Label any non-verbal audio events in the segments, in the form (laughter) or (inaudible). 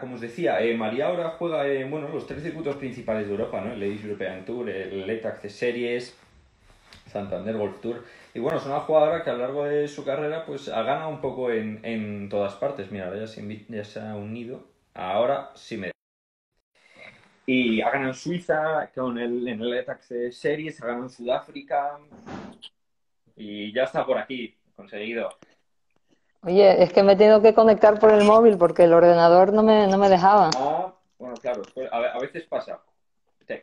como os decía, eh, María ahora juega en bueno, los tres circuitos principales de Europa, ¿no? El Ladies European Tour, el LET Access Series, Santander Golf Tour. Y bueno, es una jugadora que a lo largo de su carrera pues ha ganado un poco en, todas partes. Mira, ya se, ha unido. Ahora sí me... Y ha ganado en Suiza, con el, en el Access Series, ha ganado en Sudáfrica. Y ya está por aquí, conseguido. Oye, es que me he tenido que conectar por el móvil porque el ordenador no me, no me dejaba. Ah, bueno, claro, a veces pasa.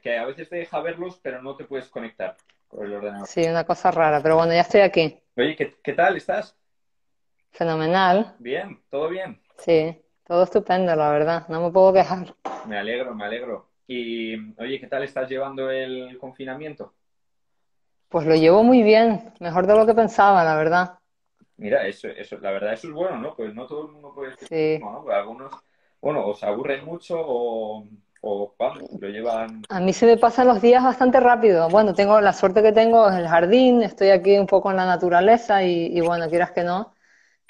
Que a veces te deja verlos, pero no te puedes conectar por el ordenador. Sí, una cosa rara, pero bueno, ya estoy aquí. Oye, ¿qué, qué tal estás? Fenomenal. Bien, todo bien. Sí, todo estupendo, la verdad, no me puedo quejar. Me alegro, me alegro. Y, oye, ¿qué tal estás llevando el confinamiento? Pues lo llevo muy bien, mejor de lo que pensaba, la verdad. Mira, eso, eso, la verdad, eso es bueno, ¿no? Pues no todo el mundo puede sí. Pues algunos, bueno, o se aburren mucho o, o lo llevan... A mí se me pasan los días bastante rápido. Bueno, tengo la suerte que tengo en el jardín, estoy aquí un poco en la naturaleza y, bueno, quieras que no,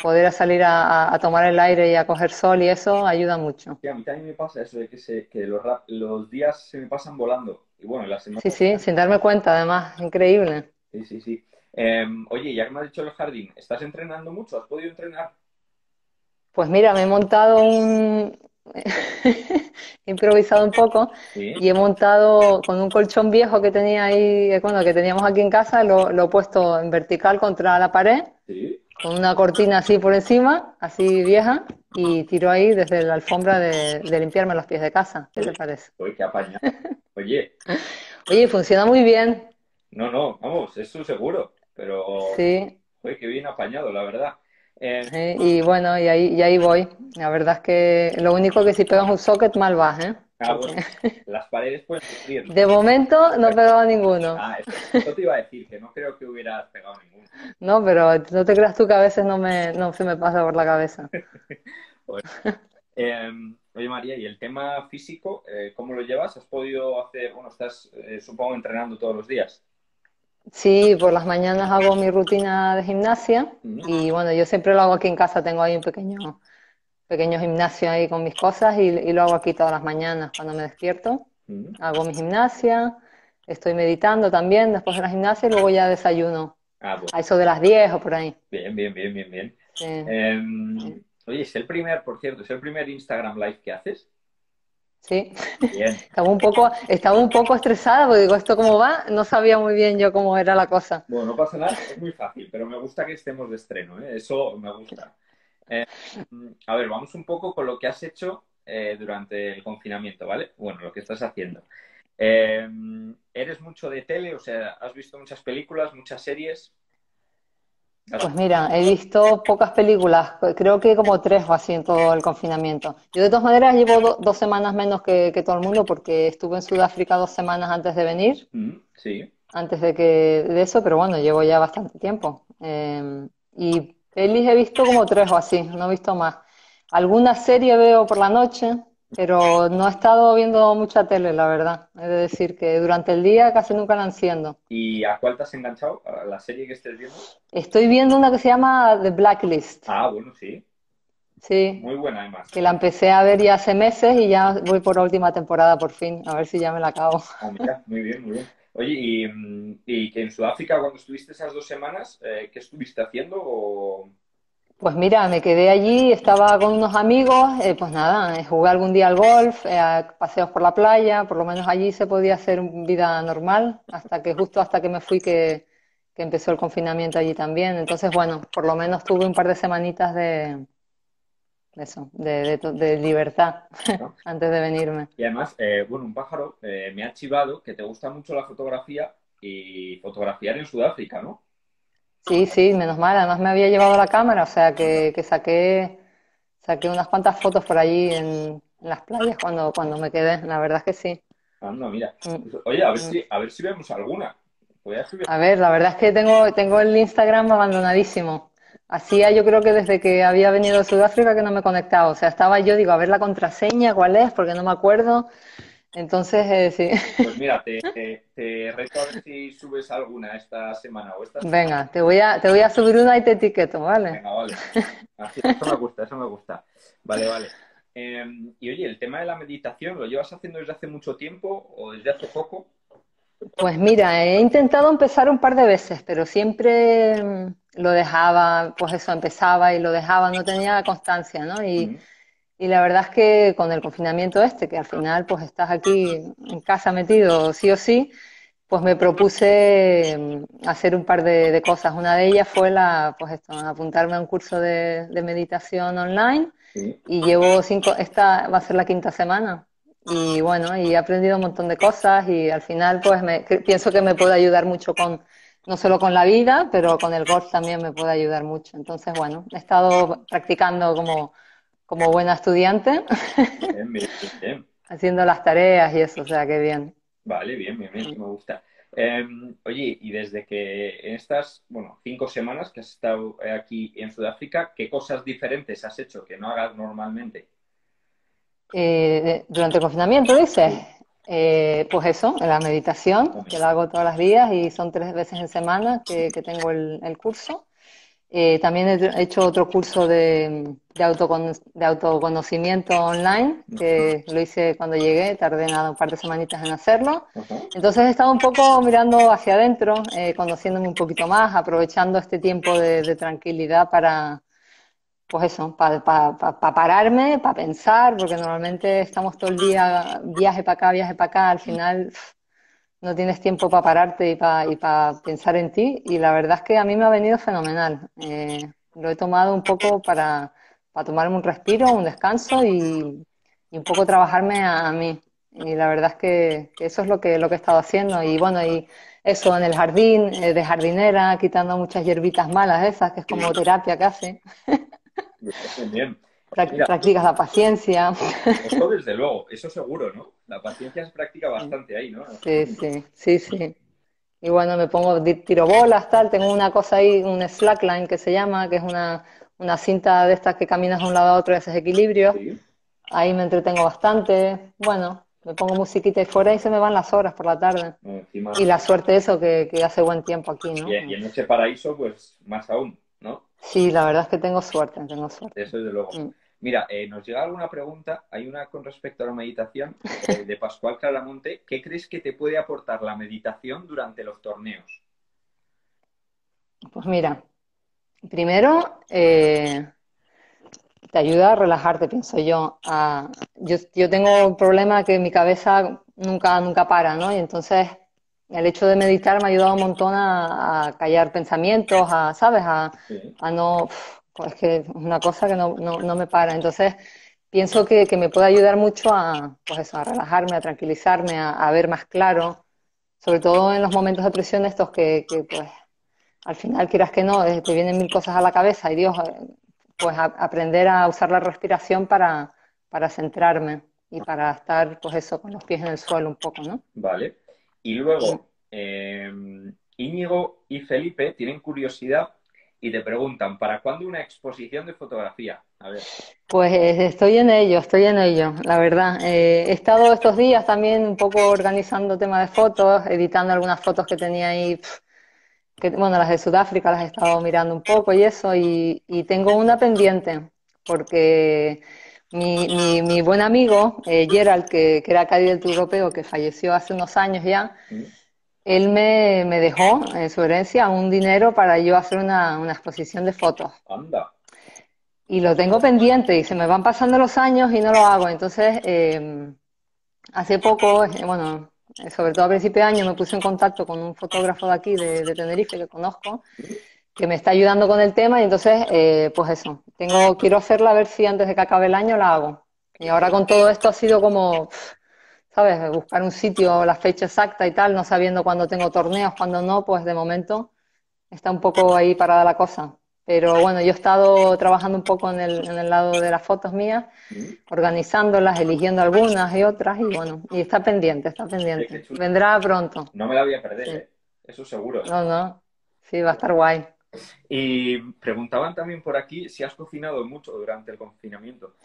poder salir a, tomar el aire y a coger sol y eso ayuda mucho. Sí, a mí también me pasa eso de que, los, los días se me pasan volando. Y bueno, las semanas... Sí, sí, sin darme cuenta, además, increíble. Sí, sí, sí. Em, oye, ya que me has dicho el jardín, ¿estás entrenando mucho? ¿Has podido entrenar? Pues mira, me he montado un... (laughs) he improvisado un poco y he montado con un colchón viejo que tenía ahí, eh, que teníamos aquí en casa, lo, he puesto en vertical contra la pared, con una cortina así por encima, así vieja, y tiro ahí desde la alfombra de, limpiarme los pies de casa. ¿Qué te parece? qué apañado. (laughs) Oye. Oye, funciona muy bien. No, no, vamos, eso seguro. Pero sí. que bien apañado, la verdad. Eh, y bueno, y ahí, y ahí voy. La verdad es que lo único que si pegas un socket mal vas, ¿eh? Ah, (laughs) las paredes pueden sufrir. De momento no he pegado ninguno. Ah, eso te iba a decir, que no creo que hubieras pegado ninguno. No, pero no te creas tú que a veces no, me, se me pasa por la cabeza. (laughs) Em, oye, María, ¿y el tema físico, eh, cómo lo llevas? ¿Has podido hacer, bueno, estás, eh, supongo, entrenando todos los días? Sí, por las mañanas hago mi rutina de gimnasia y bueno, yo siempre lo hago aquí en casa, tengo ahí un pequeño, pequeño gimnasio ahí con mis cosas y, lo hago aquí todas las mañanas cuando me despierto. Hago mi gimnasia, estoy meditando también después de la gimnasia y luego ya desayuno. Ah, A eso de las 10 o por ahí. Bien, bien, bien, bien, bien. Em, oye, es el primer, por cierto, es el primer Instagram Live que haces. Sí, (laughs) estaba, un poco, estaba un poco estresada porque digo, ¿esto cómo va? No sabía muy bien yo cómo era la cosa. Bueno, no pasa nada, es muy fácil, pero me gusta que estemos de estreno, ¿eh? eso me gusta. Eh, a ver, vamos un poco con lo que has hecho eh, durante el confinamiento, ¿vale? Bueno, lo que estás haciendo. ¿Eres mucho de tele? O sea, ¿has visto muchas películas, muchas series? Pues mira, he visto pocas películas, creo que como tres o así en todo el confinamiento. Yo de todas maneras llevo dos semanas menos que, que, todo el mundo porque estuve en Sudáfrica dos semanas antes de venir, mm, sí. antes de que de eso, pero bueno, llevo ya bastante tiempo. Em, y pelis he visto como tres o así, no he visto más. Alguna serie veo por la noche, pero no he estado viendo mucha tele, la verdad. Es decir que durante el día casi nunca la enciendo. ¿Y a cuál te has enganchado? la serie que estés viendo? Estoy viendo una que se llama The Blacklist. Ah, bueno, sí. Sí. Muy buena, además. Que la empecé a ver ya hace meses y ya voy por la última temporada por fin. A ver si ya me la acabo. Ah, muy bien, muy bien. Oye, mm, y, que en Sudáfrica, cuando estuviste esas dos semanas, eh, ¿qué estuviste haciendo? O... Pues mira, me quedé allí, estaba con unos amigos, eh, pues nada, eh, jugué algún día al golf, eh, paseos por la playa, por lo menos allí se podía hacer vida normal, hasta que justo hasta que me fui que, que empezó el confinamiento allí también. Entonces, bueno, por lo menos tuve un par de semanitas de, eso, de, de, libertad (laughs) antes de venirme. Y además, bueno, un pájaro me ha chivado que te gusta mucho la fotografía y fotografiar en Sudáfrica, ¿no? Sí, sí, menos mal. Además me había llevado la cámara, o sea que, saqué, saqué unas cuantas fotos por allí en, las playas cuando, cuando me quedé. La verdad es que sí. mira. Mm. Oye, a ver mm. si, a ver si vemos alguna. a, ver, la verdad es que tengo, tengo el Instagram abandonadísimo. Hacía yo creo que desde que había venido de Sudáfrica que no me conectaba. O sea, estaba yo, digo, a ver la contraseña, cuál es, porque no me acuerdo. Entonces, eh, sí. Pues mira, te, te, reto si subes alguna esta semana o esta semana. Venga, te voy, a, te voy a subir una y te etiqueto, ¿vale? Venga, vale. eso me gusta, eso me gusta. Vale, vale. Em, y oye, el tema de la meditación, ¿lo llevas haciendo desde hace mucho tiempo o desde hace poco? Pues mira, he intentado empezar un par de veces, pero siempre em, lo dejaba, pues eso, empezaba y lo dejaba, no tenía constancia, ¿no? Y... Y la verdad es que con el confinamiento este, que al final pues estás aquí en casa metido sí o sí, pues me propuse em, hacer un par de, cosas. Una de ellas fue la, pues esto, apuntarme a un curso de, meditación online y llevo cinco, esta va a ser la quinta semana. Y bueno, y he aprendido un montón de cosas y al final pues pienso que me puede ayudar mucho con, no solo con la vida, pero con el golf también me puede ayudar mucho. Entonces bueno, he estado practicando como como buena estudiante. (laughs) Haciendo las tareas y eso, o sea, qué bien. Vale, bien, bien, me gusta. Em, oye, y desde que en estas, bueno, cinco semanas que has estado aquí en Sudáfrica, ¿qué cosas diferentes has hecho que no hagas normalmente? Eh, durante el confinamiento, dices. Eh, pues eso, la meditación, que la hago todos los días y son tres veces en semana que, tengo el curso. Eh, también he hecho otro curso de, de, autoconocimiento online, que lo hice cuando llegué, tardé nada, un par de semanitas en hacerlo. Entonces he estado un poco mirando hacia adentro, eh, conociéndome un poquito más, aprovechando este tiempo de, tranquilidad para, pues eso, para pararme, para pensar, porque normalmente estamos todo el día viaje para acá, viaje para acá, al final no tienes tiempo para pararte y para y para pensar en ti y la verdad es que a mí me ha venido fenomenal. Eh, lo he tomado un poco para, para tomarme un respiro, un descanso y, un poco trabajarme a, mí. Y la verdad es que, eso es lo que, lo que he estado haciendo. Y bueno, y eso en el jardín, eh, de jardinera, quitando muchas hierbitas malas esas, que es como terapia casi. Bien practicas la paciencia. Eso (laughs) desde luego, eso seguro, ¿no? La paciencia se practica bastante ahí, ¿no? Sí, sí, sí, sí. Y bueno, me pongo tiro bolas, tal, tengo una cosa ahí, un slackline que se llama, que es una, una cinta de estas que caminas de un lado a otro y haces equilibrio. Ahí me entretengo bastante. Bueno, me pongo musiquita y fuera y se me van las horas por la tarde. Y la suerte eso, que, hace buen tiempo aquí, ¿no? Y, y en ese paraíso, pues más aún. ¿no? Sí, la verdad es que tengo suerte, tengo suerte. Eso desde luego. Mm. Mira, eh, nos llega alguna pregunta, hay una con respecto a la meditación eh, de Pascual Claramonte. ¿Qué crees que te puede aportar la meditación durante los torneos? Pues mira, primero eh, te ayuda a relajarte, pienso yo. yo. tengo un problema que mi cabeza nunca, nunca para, ¿no? Y entonces el hecho de meditar me ha ayudado un montón a, callar pensamientos, a, ¿sabes? A, no... Es que es una cosa que no, me para. Entonces, pienso que, me puede ayudar mucho a, pues relajarme, a tranquilizarme, a, ver más claro, sobre todo en los momentos de presión estos que, pues, al final quieras que no, eh, te vienen mil cosas a la cabeza y Dios, eh, pues aprender a usar la respiración para, para centrarme y para estar, pues eso, con los pies en el suelo un poco, ¿no? Vale. Y luego, eh, Íñigo y Felipe tienen curiosidad y te preguntan, ¿para cuándo una exposición de fotografía? Pues eh, estoy en ello, estoy en ello, la verdad. Eh, he estado estos días también un poco organizando tema de fotos, editando algunas fotos que tenía ahí, bueno, las de Sudáfrica las he estado mirando un poco y eso, y, y tengo una pendiente, porque mi, mi, buen amigo, eh, Gerald, que, que era Cádiz del Tour Europeo, que falleció hace unos años ya, mm. él me, dejó en eh, su herencia un dinero para yo hacer una, exposición de fotos. Anda. Y lo tengo pendiente y se me van pasando los años y no lo hago. Entonces, em, hace poco, eh, bueno, sobre todo a principios de año, me puse en contacto con un fotógrafo de aquí, de, de Tenerife, que conozco, mm que me está ayudando con el tema y entonces, eh, pues eso, tengo, quiero hacerla a ver si antes de que acabe el año la hago. Y ahora con todo esto ha sido como, ¿sabes? Buscar un sitio, la fecha exacta y tal, no sabiendo cuándo tengo torneos, cuándo no, pues de momento está un poco ahí parada la cosa. Pero bueno, yo he estado trabajando un poco en el, lado de las fotos mías, organizándolas, eligiendo algunas y otras, y bueno, y está pendiente, está pendiente. Vendrá pronto. No me la voy a perder, eso seguro. No, no, sí, va a estar guay. Y preguntaban también por aquí si has cocinado mucho durante el confinamiento.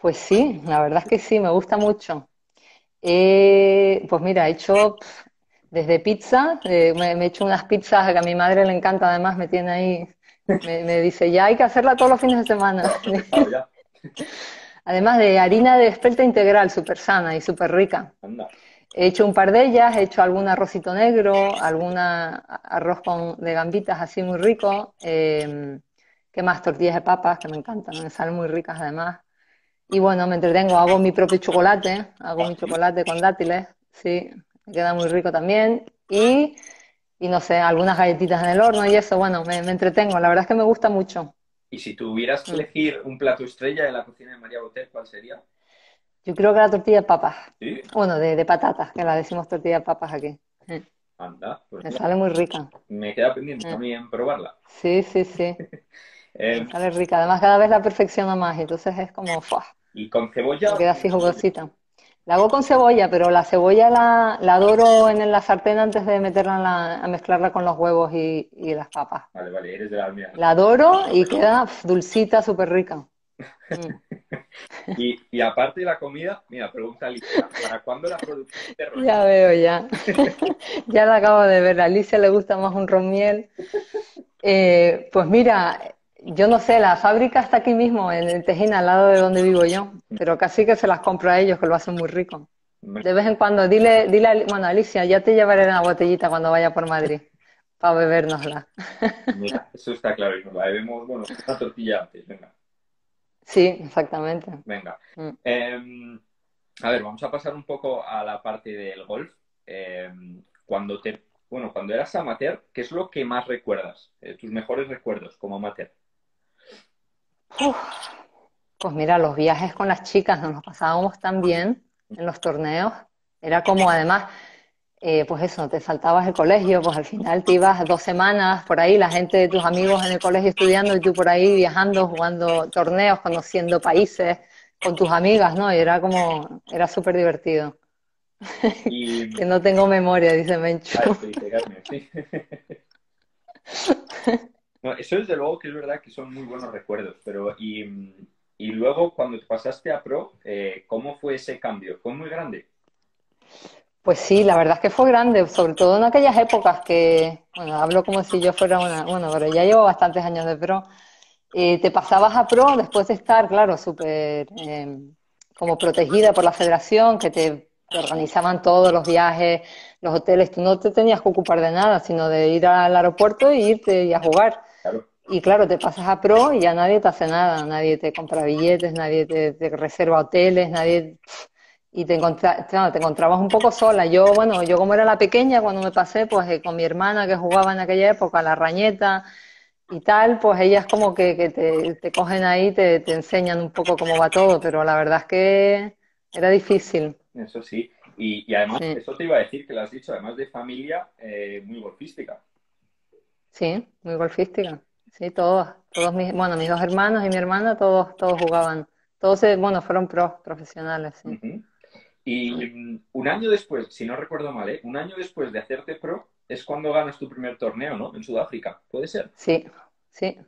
Pues sí, la verdad es que sí, me gusta mucho. Eh, pues mira, he hecho desde pizza, eh, me, he hecho unas pizzas que a mi madre le encanta, además me tiene ahí, me, dice, ya hay que hacerla todos los fines de semana. (laughs) Ah, además de harina de espelta integral, súper sana y súper rica. Anda. He hecho un par de ellas, he hecho algún arrocito negro, algún arroz con, de gambitas así muy rico, em, que más tortillas de papas, que me encantan, me salen muy ricas además. Y bueno, me entretengo, hago mi propio chocolate, hago mi chocolate con dátiles, sí, queda muy rico también. Y, no sé, algunas galletitas en el horno y eso, bueno, me, entretengo, la verdad es que me gusta mucho. Y si tuvieras que mm. elegir un plato estrella de la cocina de María Botel, ¿cuál sería? Yo creo que la tortilla de papas. Bueno, de, patatas, que la decimos tortilla de papas aquí. Anda, pues me sale muy rica. Me queda pendiente también probarla. Sí, sí, sí. (laughs) Eh, me sale rica. Además, cada vez la perfecciona más, entonces es como. ¡fua! ¿Y con cebolla? queda así jugosita. La hago con cebolla, pero la cebolla la, la adoro en la sartén antes de meterla a mezclarla con los huevos y, las papas. Vale, vale, eres de la mía. La adoro y pues queda dulcita, súper rica. Mm. (laughs) y, aparte de la comida, mira, pregunta Alicia, ¿para cuándo la producción de (laughs) Ya veo, ya. (laughs) ya la acabo de ver. Alicia le gusta más un romiel eh, pues mira, yo no sé, la fábrica está aquí mismo, en el tejín al lado de donde vivo yo, pero casi que se las compro a ellos, que lo hacen muy rico. De vez en cuando, dile, dile, a, bueno, Alicia, ya te llevaré una botellita cuando vaya por Madrid para bebernosla Mira, eso está claro, y nos la bebemos, bueno, una tortilla antes, venga. Sí, exactamente. Venga. Mm. Em, a ver, vamos a pasar un poco a la parte del golf. Em, cuando te, bueno, cuando eras amateur, ¿qué es lo que más recuerdas? Eh, tus mejores recuerdos como amateur. pues mira, los viajes con las chicas nos pasábamos tan bien en los torneos. Era como además, eh, pues eso, te saltabas el colegio, pues al final te ibas dos semanas por ahí, la gente de tus amigos en el colegio estudiando y tú por ahí viajando, jugando torneos, conociendo países con tus amigas, ¿no? Y era como, era súper divertido. (laughs) que no tengo memoria, dice Mencho. Eso es de no, eso desde luego que es verdad que son muy buenos recuerdos, pero y, y luego cuando te pasaste a Pro, eh, ¿cómo fue ese cambio? ¿Fue muy grande? Pues sí, la verdad es que fue grande, sobre todo en aquellas épocas que, bueno, hablo como si yo fuera una, bueno, pero ya llevo bastantes años de pro. Eh, te pasabas a pro después de estar, claro, súper em, como protegida por la federación, que te organizaban todos los viajes, los hoteles, tú no te tenías que ocupar de nada, sino de ir al aeropuerto e irte y a jugar. Y claro, te pasas a pro y ya nadie te hace nada, nadie te compra billetes, nadie te, reserva hoteles, nadie y te, encontra te encontrabas un poco sola. Yo, bueno, yo como era la pequeña, cuando me pasé, pues eh, con mi hermana que jugaba en aquella época, la rañeta y tal, pues ellas como que, te, cogen ahí, te, enseñan un poco cómo va todo, pero la verdad es que era difícil. Eso sí. Y, además, eso te iba a decir que lo has dicho, además de familia eh, muy golfística. Sí, muy golfística. Sí, todos, todos mis, bueno, mis dos hermanos y mi hermana, todos, todos jugaban. Todos, bueno, fueron pros, profesionales. Sí. Y un año después, si no recuerdo mal, ¿eh? un año después de hacerte pro es cuando ganas tu primer torneo, ¿no? En Sudáfrica, ¿puede ser? Sí, sí.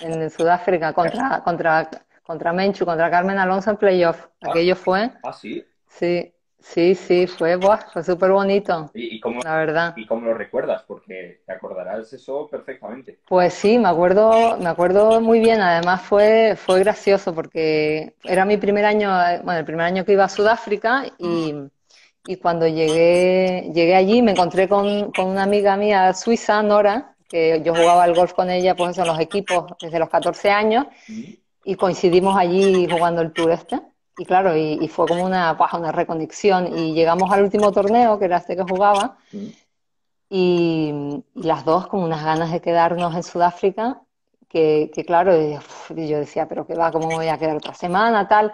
En, Sudáfrica, contra, contra, contra Menchu, contra Carmen Alonso en playoff. Ah, Aquello fue. Ah, sí. Sí, Sí, sí, fue, fue súper bonito. ¿Y, la verdad. ¿Y cómo lo recuerdas? Porque te acordarás eso perfectamente. Pues sí, me acuerdo, me acuerdo muy bien. Además fue, fue gracioso porque era mi primer año, bueno, el primer año que iba a Sudáfrica y, cuando llegué, llegué allí me encontré con, una amiga mía suiza, Nora, que yo jugaba al golf con ella, pues en los equipos desde los 14 años ¿Mm? y coincidimos allí jugando el tour este. Y claro, y, fue como una, una reconexión. Y llegamos al último torneo, que era este que jugaba, y, las dos con unas ganas de quedarnos en Sudáfrica, que, claro, yo decía, pero qué va, ¿cómo voy a quedar otra semana, tal?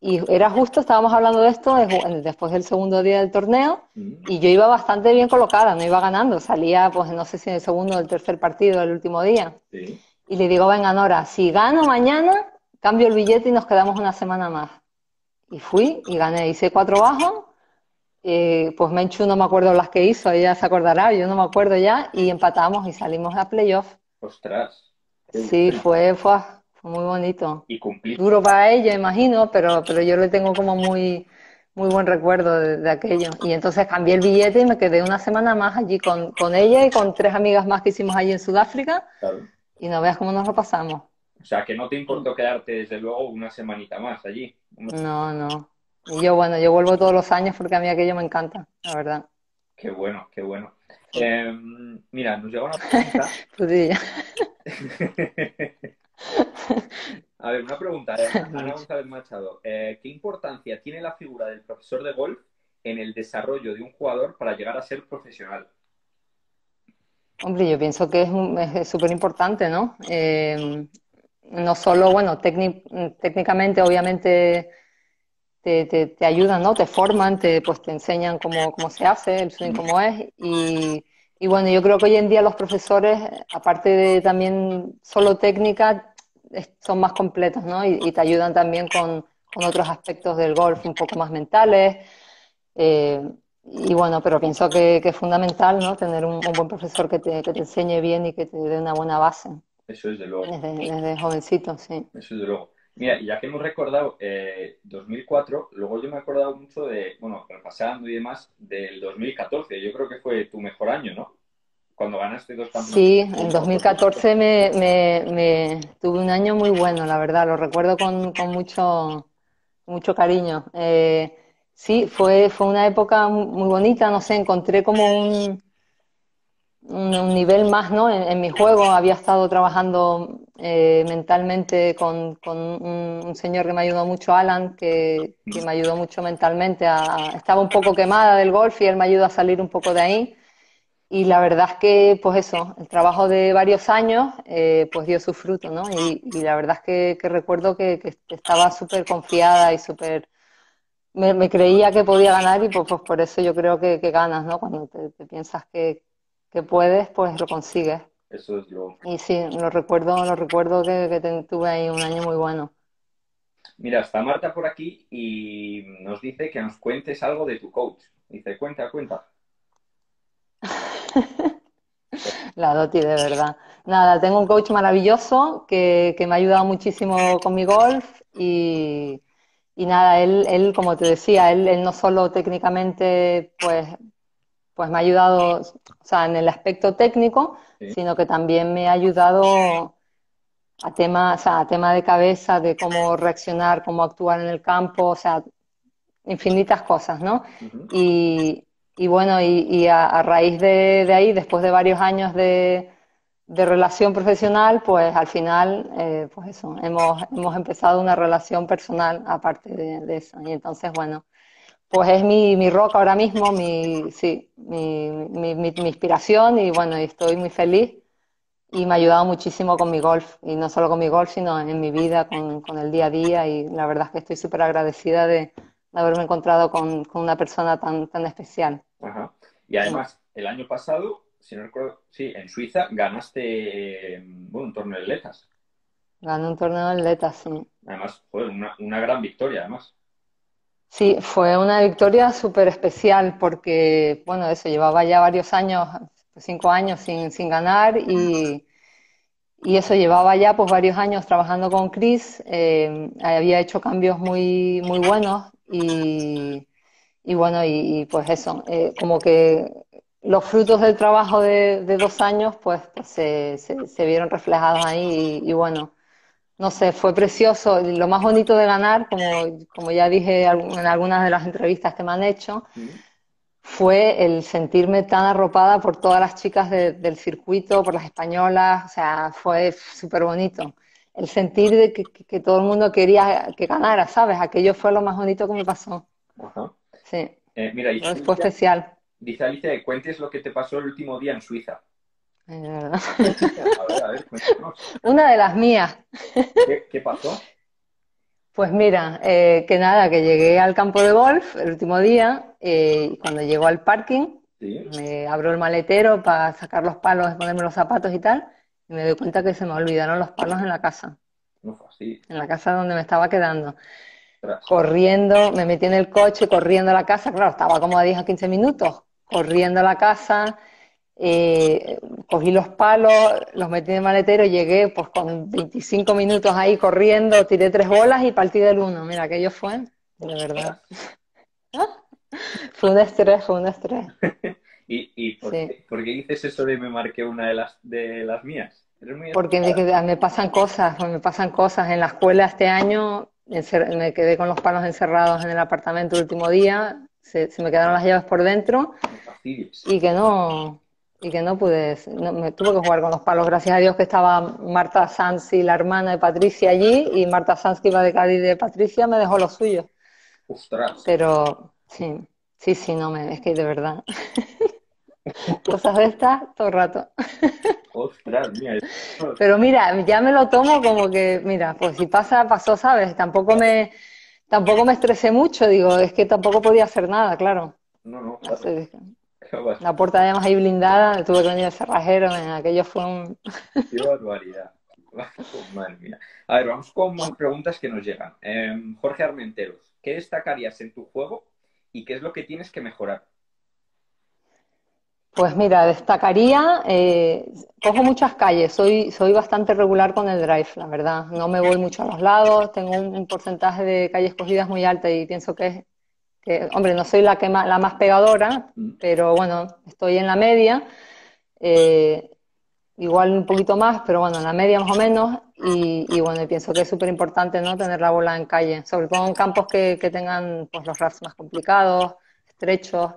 Y era justo, estábamos hablando de esto después del segundo día del torneo y yo iba bastante bien colocada, no iba ganando, salía pues no sé si en el segundo o el tercer partido del último día. Y le digo, venga Nora, si gano mañana, cambio el billete y nos quedamos una semana más. Y fui y gané. Hice cuatro bajos. Eh, pues Menchu no me acuerdo las que hizo, ella se acordará, yo no me acuerdo ya. Y empatamos y salimos a playoff. Ostras. Sí, fue, fue, muy bonito. Y cumplí. Duro para ella, imagino, pero, pero yo le tengo como muy muy buen recuerdo de, aquello. Y entonces cambié el billete y me quedé una semana más allí con, ella y con tres amigas más que hicimos allí en Sudáfrica. Y no veas cómo nos lo pasamos. O sea, que no te importó quedarte desde luego una semanita más allí. No, no. yo, bueno, yo vuelvo todos los años porque a mí aquello me encanta, la verdad. Qué bueno, qué bueno. Em, mira, nos llega una pregunta. (laughs) Pues (laughs) a ver, una pregunta. Eh, (laughs) Ana González Machado. Eh, ¿Qué importancia tiene la figura del profesor de golf en el desarrollo de un jugador para llegar a ser profesional? Hombre, yo pienso que es súper importante, ¿no? Eh, no solo, bueno, técnicamente obviamente te, te, ayudan, ¿no? Te forman, te, pues te enseñan cómo, cómo se hace, el swing cómo es. Y, bueno, yo creo que hoy en día los profesores, aparte de también solo técnica, son más completos, ¿no? Y, te ayudan también con, con, otros aspectos del golf un poco más mentales. Eh, y bueno, pero pienso que, es fundamental, ¿no? Tener un, un buen profesor que te, que te enseñe bien y que te dé una buena base. Eso es de luego. Desde, jovencito, sí. Eso es de luego. Mira, ya que hemos recordado 2004, eh, luego yo me he acordado mucho de, bueno, repasando y demás, del 2014. Yo creo que fue tu mejor año, ¿no? Cuando ganaste dos campeonatos. Sí, en 2014 me, tuve un año muy bueno, la verdad. Lo recuerdo con, mucho, mucho cariño. Eh, sí, fue, fue una época muy bonita. No sé, encontré como un un nivel más, ¿no? En, mi juego había estado trabajando eh, mentalmente con, un, señor que me ayudó mucho, Alan, que, me ayudó mucho mentalmente. estaba un poco quemada del golf y él me ayudó a salir un poco de ahí. Y la verdad es que, pues eso, el trabajo de varios años, eh, pues dio su fruto, ¿no? Y, la verdad es que, recuerdo que, estaba súper confiada y súper me, creía que podía ganar y pues, pues por eso yo creo que, ganas, ¿no? Cuando te piensas que, que puedes, pues lo consigues. Eso es lo... Y sí, lo recuerdo, lo recuerdo que, tuve ahí un año muy bueno. Mira, está Marta por aquí y nos dice que nos cuentes algo de tu coach. Dice, cuenta, cuenta. (laughs) La Doti, de verdad. Nada, tengo un coach maravilloso que, me ha ayudado muchísimo con mi golf y, nada, él, él, como te decía, él, no solo técnicamente pues pues me ha ayudado, o sea, en el aspecto técnico, sino que también me ha ayudado a tema, o sea, a tema de cabeza, de cómo reaccionar, cómo actuar en el campo, o sea, infinitas cosas, ¿no? y, bueno, y, a, raíz de, ahí, después de varios años de, de relación profesional, pues al final, eh, pues eso, hemos, empezado una relación personal aparte de eso. Y entonces, bueno, pues es mi, mi rock ahora mismo, mi, mi, inspiración y bueno, estoy muy feliz y me ha ayudado muchísimo con mi golf y no solo con mi golf, sino en mi vida, con, el día a día y la verdad es que estoy súper agradecida de, haberme encontrado con, una persona tan, especial. Ajá. Y además, el año pasado, si no recuerdo, sí, en Suiza ganaste mm, un torneo de atletas. Gané un torneo de atletas, sí. Además, fue una gran victoria además. Sí, fue una victoria súper especial porque, bueno, eso, llevaba ya varios años, cinco años sin, sin ganar y, eso llevaba ya pues varios años trabajando con Chris, eh, había hecho cambios muy, muy buenos y, y bueno, y, pues eso, eh, como que los frutos del trabajo de, dos años pues, pues, se, se, se, vieron reflejados ahí y, bueno, no sé, fue precioso. Lo más bonito de ganar, como, ya dije en algunas de las entrevistas que me han hecho, fue el sentirme tan arropada por todas las chicas del circuito, por las españolas, o sea, fue súper bonito. El sentir de que, todo el mundo quería que ganara, ¿sabes? Aquello fue lo más bonito que me pasó. Sí. Eh, mira, fue especial. Dice Alicia, cuentes lo que te pasó el último día en Suiza. (laughs) Una de las mías. ¿Qué, pasó? Pues mira, eh, que nada, que llegué al campo de golf el último día eh, y cuando llego al parking me abro el maletero para sacar los palos, ponerme los zapatos y tal y me doy cuenta que se me olvidaron los palos en la casa. así. En la casa donde me estaba quedando. Corriendo, me metí en el coche, corriendo a la casa, claro, estaba como a 10 o 15 minutos, corriendo a la casa, eh, cogí los palos, los metí en el maletero, llegué pues con 25 minutos ahí corriendo, tiré tres bolas y partí del uno. Mira, aquello fue, de verdad. (laughs) fue un estrés, fue un estrés. (laughs) ¿Y, por, qué, dices eso de me marqué una de las, de las mías? Porque me, pasan cosas, me pasan cosas. En la escuela este año me quedé con los palos encerrados en el apartamento el último día, se, se me quedaron las llaves por dentro. Y que no, y que no pude, me tuve que jugar con los palos. Gracias a Dios que estaba Marta Sanz y la hermana de Patricia allí, y Marta Sanz, que iba de Cádiz de Patricia, me dejó los suyos. Ostras. Pero sí, sí, sí, no me, es que de verdad. (laughs) Cosas de estas todo el rato. (laughs) Ostras, mira. Pero mira, ya me lo tomo como que, mira, pues si pasa, pasó, ¿sabes? Tampoco me, tampoco me estresé mucho, digo, es que tampoco podía hacer nada, claro. No, no, claro. (laughs) La puerta además ahí blindada, tuve que venir el cerrajero, en aquello fue un... (laughs) Qué barbaridad. A ver, vamos con preguntas que nos llegan. Em, Jorge Armenteros, ¿qué destacarías en tu juego y qué es lo que tienes que mejorar? Pues mira, destacaría, eh, cojo muchas calles, soy, soy bastante regular con el drive, la verdad. No me voy mucho a los lados, tengo un, porcentaje de calles cogidas muy alta y pienso que es hombre, no soy la, que más, la más pegadora, mm. pero bueno, estoy en la media, eh, igual un poquito más, pero bueno, en la media más o menos, y, bueno, pienso que es súper importante ¿no? tener la bola en calle, sobre todo en campos que, tengan pues, los raps más complicados, estrechos,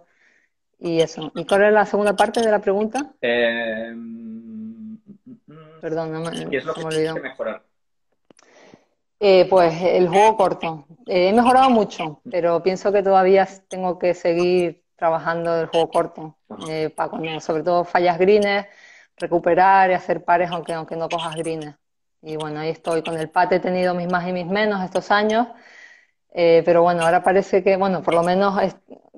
y eso. ¿Y cuál es la segunda parte de la pregunta? Eh, mm, mm, Perdón, no me, es mejorar? Eh, pues el juego corto. Eh, he mejorado mucho, pero pienso que todavía tengo que seguir trabajando el juego corto, eh, para sobre todo fallas greens, recuperar y hacer pares aunque, aunque no cojas greens. Y bueno, ahí estoy. Con el Pate he tenido mis más y mis menos estos años, pero bueno, ahora parece que, bueno, por lo menos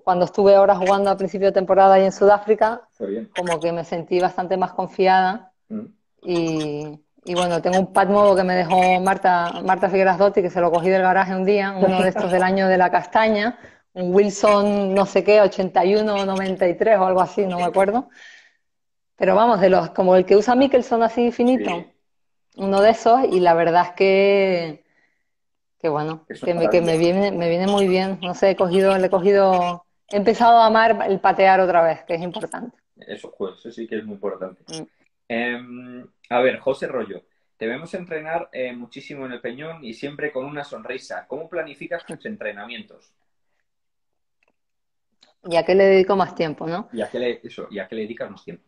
cuando estuve ahora jugando a principio de temporada ahí en Sudáfrica, como que me sentí bastante más confiada. Mm. Y, y bueno, tengo un pad nuevo que me dejó Marta, Marta Figueras Dotti, que se lo cogí del garaje un día, uno de estos del año de la castaña, un Wilson no sé qué, 81 o 93 o algo así, no me acuerdo. Pero vamos, de los como el que usa Mikkelson así finito, uno de esos, y la verdad es que, que bueno, que, me, que me, viene, me viene muy bien. No sé, he cogido, le he cogido, he empezado a amar el patear otra vez, que es importante. Eso, pues, eso sí que es muy importante. Mm. Em, a ver, José Rollo, te vemos entrenar eh, muchísimo en el Peñón y siempre con una sonrisa. ¿Cómo planificas tus entrenamientos? ¿Y a qué le dedico más tiempo, no? ¿Y a qué le, dedicas más tiempo?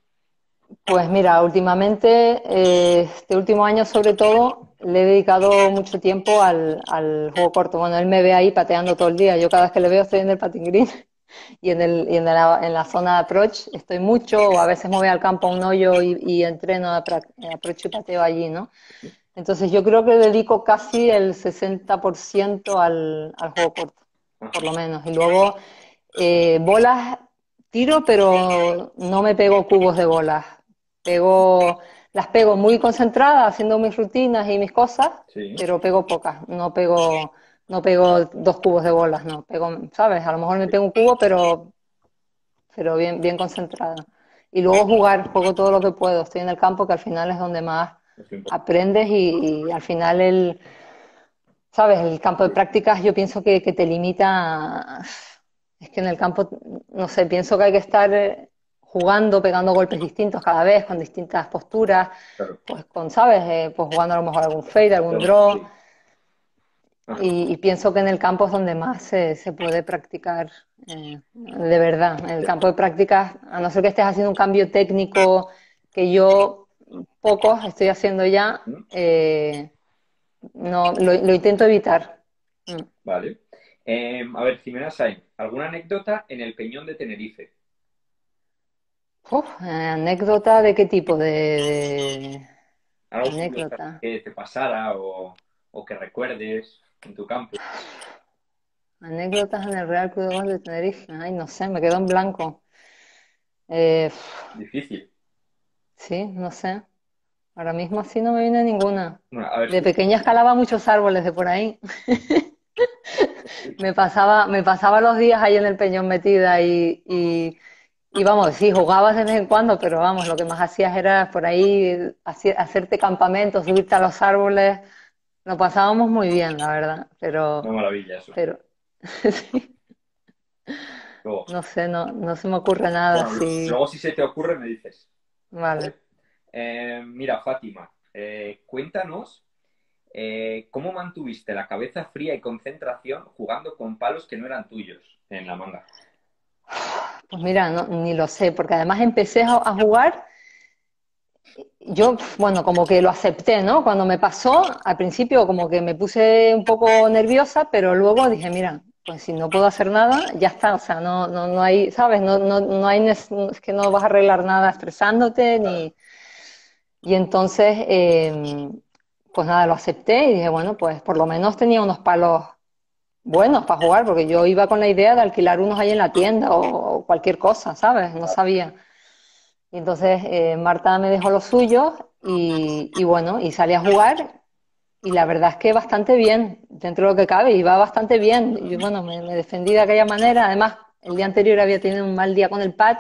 Pues mira, últimamente, eh, este último año sobre todo, le he dedicado mucho tiempo al, juego corto. Bueno, él me ve ahí pateando todo el día. Yo cada vez que le veo estoy en el patín green y en, el, y en, la, en la zona de approach estoy mucho, o a veces me voy al campo a un hoyo y, entreno approach y pateo allí, ¿no? Entonces yo creo que dedico casi el 60% al, al juego corto, por lo menos. Y luego eh, bolas tiro, pero no me pego cubos de bolas. Pego, las pego muy concentradas, haciendo mis rutinas y mis cosas, pero pego pocas. No pego no pego dos cubos de bolas, no. Pego, ¿sabes? A lo mejor me pego un cubo, pero, pero bien, bien concentrada. Y luego jugar, juego todo lo que puedo. Estoy en el campo, que al final es donde más aprendes y, al final el, ¿sabes? El campo de prácticas yo pienso que, te limita... Es que en el campo, no sé, pienso que hay que estar eh, jugando, pegando golpes distintos cada vez, con distintas posturas, pues con, ¿sabes? Eh, pues jugando a lo mejor algún fade, algún draw, y, pienso que en el campo es donde más se, puede practicar eh, de verdad. En el campo de prácticas, a no ser que estés haciendo un cambio técnico que yo pocos estoy haciendo ya, eh, no lo, intento evitar. Mm. Vale. Em, a ver, Jimena Sainz, ¿alguna anécdota en el Peñón de Tenerife? Uf, ¿Anécdota de qué tipo? ¿De, de... anécdota? que te pasara o que recuerdes? en tu campo... Anécdotas en el Real Club de Tenerife. Ay, no sé, me quedó en blanco. Eh, Difícil. Sí, no sé. Ahora mismo así no me viene ninguna. de pequeña escalaba muchos árboles de por ahí. (laughs) me pasaba me pasaba los días ahí en el peñón metida y, y, y, vamos, sí, jugabas de vez en cuando, pero vamos, lo que más hacías era por ahí hacerte campamentos, subirte a los árboles, nos pasábamos muy bien, la verdad, pero... Una maravilla eso. Pero... (laughs) no sé, no, no se me ocurre nada. Luego si se te ocurre me dices. Vale. Eh, mira, Fátima, eh, cuéntanos eh, cómo mantuviste la cabeza fría y concentración jugando con palos que no eran tuyos en la manga. Pues mira, no, ni lo sé, porque además empecé a jugar yo, bueno, como que lo acepté, ¿no? Cuando me pasó, al principio como que me puse un poco nerviosa, pero luego dije, mira, pues si no puedo hacer nada, ya está, o sea, no, no, no hay, ¿sabes? No, no, no hay, es que no vas a arreglar nada estresándote ni... Y entonces, em, pues nada, lo acepté y dije, bueno, pues por lo menos tenía unos palos buenos para jugar, porque yo iba con la idea de alquilar unos ahí en la tienda o cualquier cosa, ¿sabes? No sabía. Y entonces eh, Marta me dejó los suyos y, bueno, y salí a jugar y la verdad es que bastante bien, dentro de lo que cabe, iba bastante bien. Y bueno, me, defendí de aquella manera. Además, el día anterior había tenido un mal día con el pad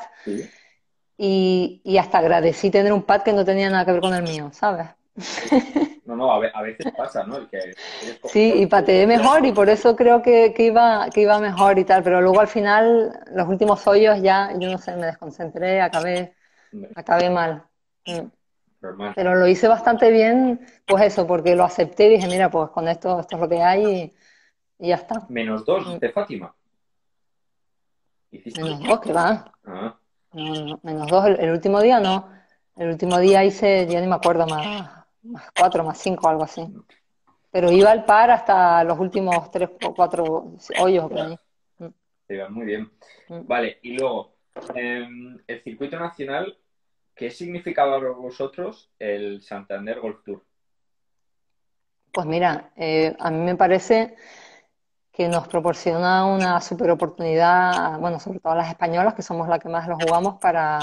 y, hasta agradecí tener un pad que no tenía nada que ver con el mío, ¿sabes? (laughs) No, no, a veces pasa, ¿no? sí, y pateé mejor y por eso creo que, iba, que iba mejor y tal, pero luego al final, los últimos hoyos ya, yo no sé, me desconcentré, acabé acabé mal. Mm. Pero lo hice bastante bien, pues eso, porque lo acepté y dije, mira, pues con esto, esto es lo que hay y, ya está. Menos dos mm. de Fátima. Menos dos, que va. Ah. menos dos, el, último día no. El último día hice, ya ni me acuerdo, más, más cuatro, más cinco, algo así. Mm. Pero iba al par hasta los últimos tres o cuatro hoyos. iba muy bien. Vale, y luego, eh, el circuito nacional, ¿qué significaba para vosotros el Santander Golf Tour? Pues mira, eh, a mí me parece que nos proporciona una super oportunidad, bueno, sobre todo a las españolas, que somos las que más lo jugamos para,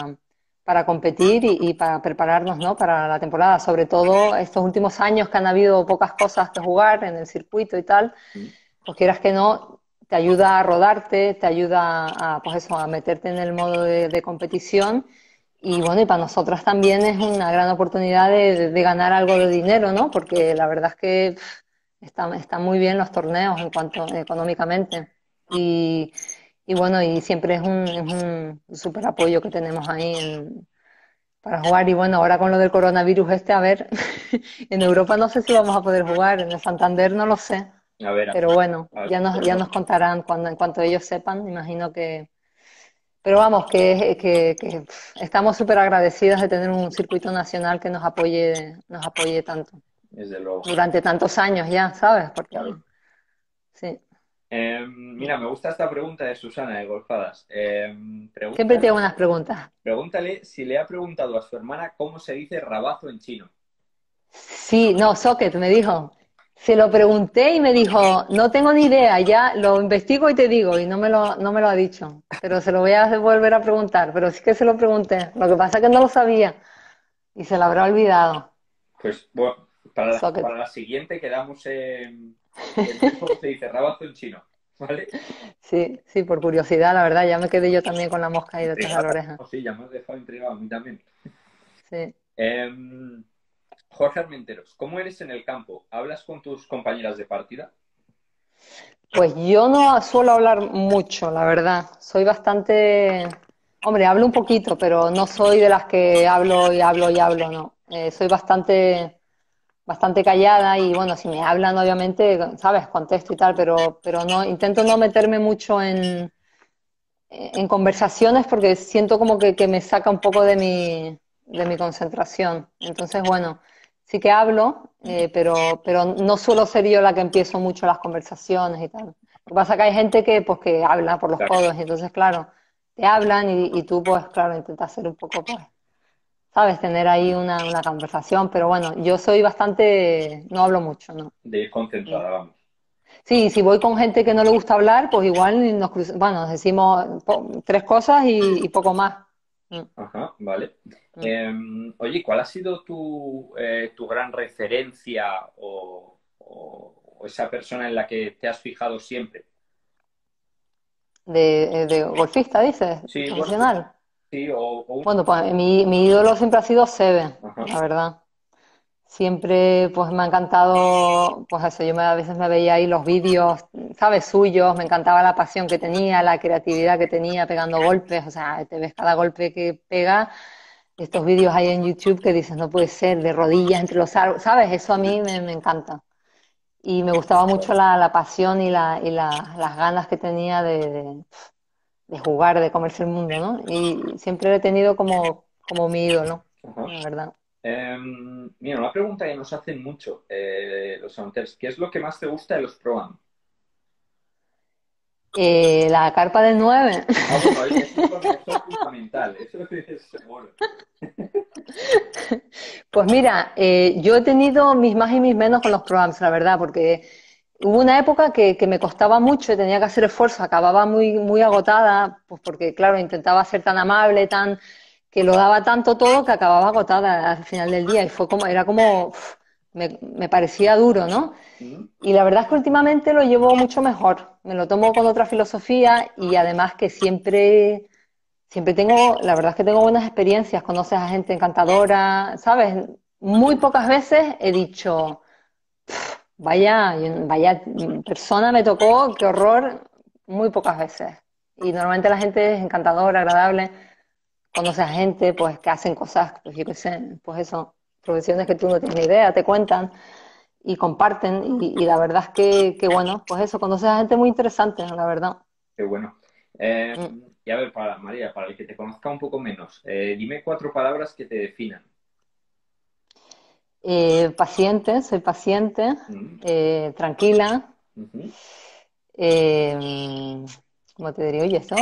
competir y, para prepararnos para la temporada. Sobre todo estos últimos años que han habido pocas cosas que jugar en el circuito y tal, mm. pues quieras que no, te ayuda a rodarte, te ayuda a, pues eso, a meterte en el modo de, competición. Y bueno, y para nosotras también es una gran oportunidad de, ganar algo de dinero, ¿no? Porque la verdad es que están muy bien los torneos en cuanto económicamente. Y, bueno, y siempre es un, super apoyo que tenemos ahí para jugar. Y bueno, ahora con lo del coronavirus este, a ver, (laughs) en Europa no sé si vamos a poder jugar, en el Santander no lo sé pero bueno, ya, nos, ya nos contarán cuando, en cuanto ellos sepan, imagino que... Pero vamos, que, estamos súper agradecidas de tener un circuito nacional que nos apoye, nos apoye tanto. Desde luego. Durante tantos años ya, ¿sabes? Porque, sí. Em, mira, me gusta esta pregunta de Susana de Golfadas. Em, Siempre tengo unas preguntas. Pregúntale si le ha preguntado a su hermana cómo se dice rabazo en chino. Sí, no, socket me dijo. Se lo pregunté y me dijo, no tengo ni idea, ya lo investigo y te digo, y no me lo, no me lo ha dicho, pero se lo voy a volver a preguntar, pero sí que se lo pregunté, lo que pasa es que no lo sabía y se lo habrá olvidado. Pues bueno, para, la, siguiente quedamos en... se dice rabazo en chino, ¿vale? Sí, sí, por curiosidad, la verdad, ya me quedé yo también con la mosca ahí de la oreja. Pues sí, ya me has dejado intrigado, a mí también. Sí. Em, Jorge Armenteros, ¿cómo eres en el campo? ¿Hablas con tus compañeras de partida? Pues yo no suelo hablar mucho, la verdad. Soy bastante... Hombre, hablo un poquito, pero no soy de las que hablo y hablo y hablo, no. Eh, soy bastante bastante callada y bueno, si me hablan obviamente, sabes, contesto y tal, pero, pero no, intento no meterme mucho en, en conversaciones porque siento como que, que, me saca un poco de mi, de mi concentración. Entonces, bueno, sí que hablo, eh, pero, pero no suelo ser yo la que empiezo mucho las conversaciones y tal. Lo que pasa es que hay gente que, pues, que habla por los codos, y entonces, claro, te hablan y, tú, pues, claro, intentas ser un poco, pues, ¿sabes? Tener ahí una, una conversación, pero bueno, yo soy bastante, no hablo mucho, ¿no? Desconcentrada, eh, vamos. Sí, si voy con gente que no le gusta hablar, pues igual nos, bueno, nos decimos tres cosas y, y poco más. Mm. Ajá, vale. Mm. Em, oye, ¿cuál ha sido tu, eh, tu gran referencia o, esa persona en la que te has fijado siempre? ¿De, eh, golfista, dices? Sí, profesional. Bueno, pues mi, mi, ídolo siempre ha sido Seve, la verdad. Siempre, pues me ha encantado, pues eso, yo me, a veces me veía ahí los vídeos, ¿sabes? Suyos, me encantaba la pasión que tenía, la creatividad que tenía pegando golpes, o sea, te ves cada golpe que pega estos vídeos ahí en YouTube que dices, no puede ser, de rodillas entre los árboles, ¿sabes? Eso a mí me, encanta. Y me gustaba mucho la, pasión y, la, y las ganas que tenía de, jugar, de comerse el mundo, ¿no? Y siempre lo he tenido como, como mi ídolo, ¿no? la verdad. Em, mira, una pregunta que nos hacen mucho eh, los hunters, ¿qué es lo que más te gusta de los pro eh, la carpa del 9. Ah, (laughs) pues mira, eh, yo he tenido mis más y mis menos con los programas la verdad, porque hubo una época que, que me costaba mucho y tenía que hacer esfuerzo, acababa muy, muy agotada, pues porque, claro, intentaba ser tan amable, tan que lo daba tanto todo que acababa agotada al final del día y fue como, era como me, parecía duro, ¿no? Y la verdad es que últimamente lo llevo mucho mejor, me lo tomo con otra filosofía y además que siempre, siempre tengo, la verdad es que tengo buenas experiencias, conoces a gente encantadora, ¿sabes? Muy pocas veces he dicho, vaya, vaya persona me tocó, qué horror, muy pocas veces. Y normalmente la gente es encantadora, agradable, conoce a gente, pues que hacen cosas, pues yo pues eso, profesiones que tú no tienes idea, te cuentan y comparten y, la verdad es que, bueno, pues eso, conoces a gente muy interesante, la verdad. Qué bueno. Eh, mm. Y a ver, para María, para el que te conozca un poco menos, eh, dime cuatro palabras que te definan. Eh, paciente, soy paciente, mm. tranquila. ¿Cómo te diría? Oye, esto?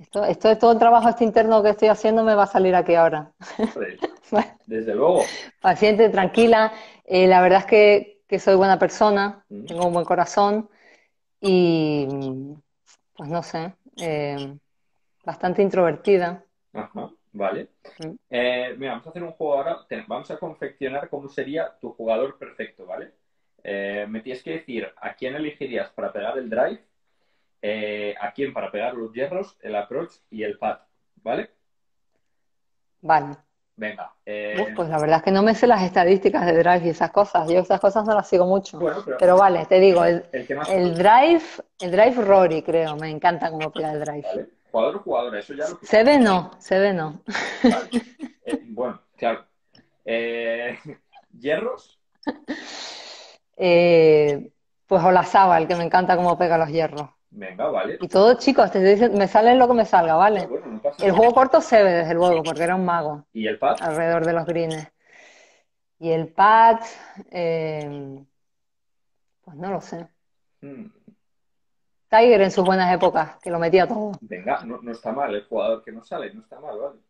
Esto, esto es todo el trabajo este interno que estoy haciendo me va a salir aquí ahora. (laughs) Desde luego. Paciente, tranquila. Eh, la verdad es que, soy buena persona, tengo un buen corazón y, pues no sé, eh, bastante introvertida. Ajá, vale. Eh, mira, vamos a hacer un juego ahora. Vamos a confeccionar cómo sería tu jugador perfecto, ¿vale? me tienes que decir a quién elegirías para pegar el drive eh, a quién para pegar los hierros, el approach y el pad, ¿vale? Vale. Venga. Eh, pues la verdad es que no me sé las estadísticas de drive y esas cosas. Yo esas cosas no las sigo mucho. pero... vale, te digo, el, drive, el drive Rory, creo, me encanta cómo pega el drive. Jugador o eso ya lo Se ve no, se ve no. Eh, bueno, claro. ¿Hierros? (laughs) pues el que me encanta cómo pega los hierros. Venga, vale. Y todos chicos, te me sale lo que me salga, ¿vale? Ah, el juego corto se ve, desde luego, porque era un mago. ¿Y el pad? Alrededor de los greens. Y el pad, eh, pues no lo sé. Hmm. Tiger en sus buenas épocas, que lo metía todo. Venga, no, está mal el jugador que no sale, no está mal, ¿vale?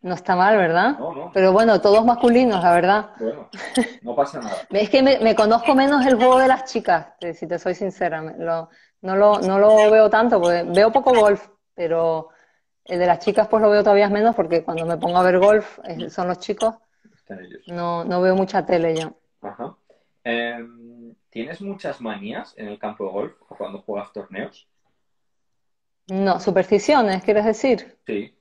No está mal, ¿verdad? No, no. Pero bueno, todos masculinos, la verdad. Bueno, no pasa nada. (laughs) es que me, conozco menos el juego de las chicas, si te soy sincera. lo, no lo, veo tanto, veo poco golf, pero el de las chicas pues lo veo todavía menos porque cuando me pongo a ver golf son los chicos. No, no veo mucha tele yo. Em, ¿Tienes muchas manías en el campo de golf cuando juegas torneos? No, supersticiones, ¿quieres decir? Sí.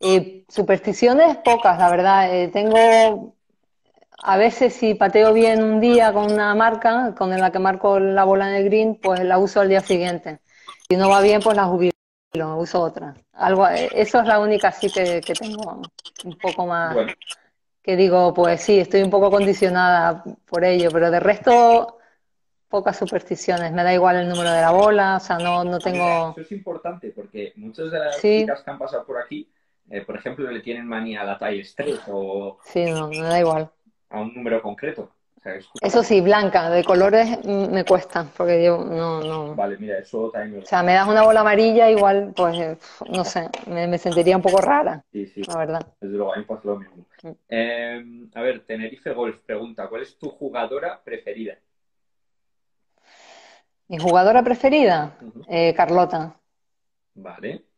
Eh, supersticiones pocas, la verdad. Eh, tengo a veces si pateo bien un día con una marca, con la que marco la bola en el green, pues la uso al día siguiente. Si no va bien, pues la jubilo, uso otra. Algo, eh, eso es la única sí que, tengo un poco más, que digo, pues sí, estoy un poco condicionada por ello, pero de resto, pocas supersticiones. Me da igual el número de la bola, o sea, no, no tengo... Eso es importante, porque muchas de las chicas que han pasado por aquí, eh, por ejemplo, le tienen manía a la talla 3 o... Sí, no, me da igual a un número concreto. eso sí, blanca, de colores mm, me cuesta, porque yo no, no. Vale, mira, eso también. O sea, me das una bola amarilla, igual, pues, eh, no sé, me, sentiría un poco rara. Sí, sí. La verdad. Desde luego, a pasa lo mismo. Mm. Eh, a ver, Tenerife Golf pregunta: ¿Cuál es tu jugadora preferida? Mi jugadora preferida, eh, Carlota. Vale.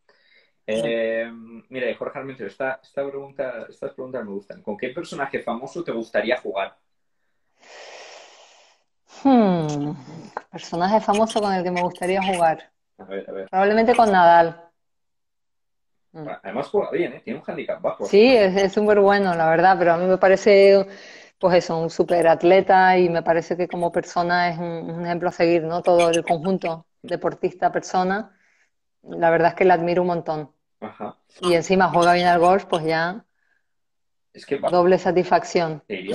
Eh, mira, Jorge Armentero, esta, esta pregunta, estas preguntas me gustan. ¿Con qué personaje famoso te gustaría jugar? Hmm. personaje famoso con el que me gustaría jugar. Probablemente con Nadal. Hmm. Ah, además juega bien, ¿eh? tiene un handicap bajo. Sí, es súper bueno, la verdad, pero a mí me parece, pues eso, un súper atleta y me parece que como persona es un, un ejemplo a seguir, ¿no? Todo el conjunto, deportista, persona, la verdad es que la admiro un montón. Y encima juega bien al golf, pues ya. Es que Doble satisfacción. Te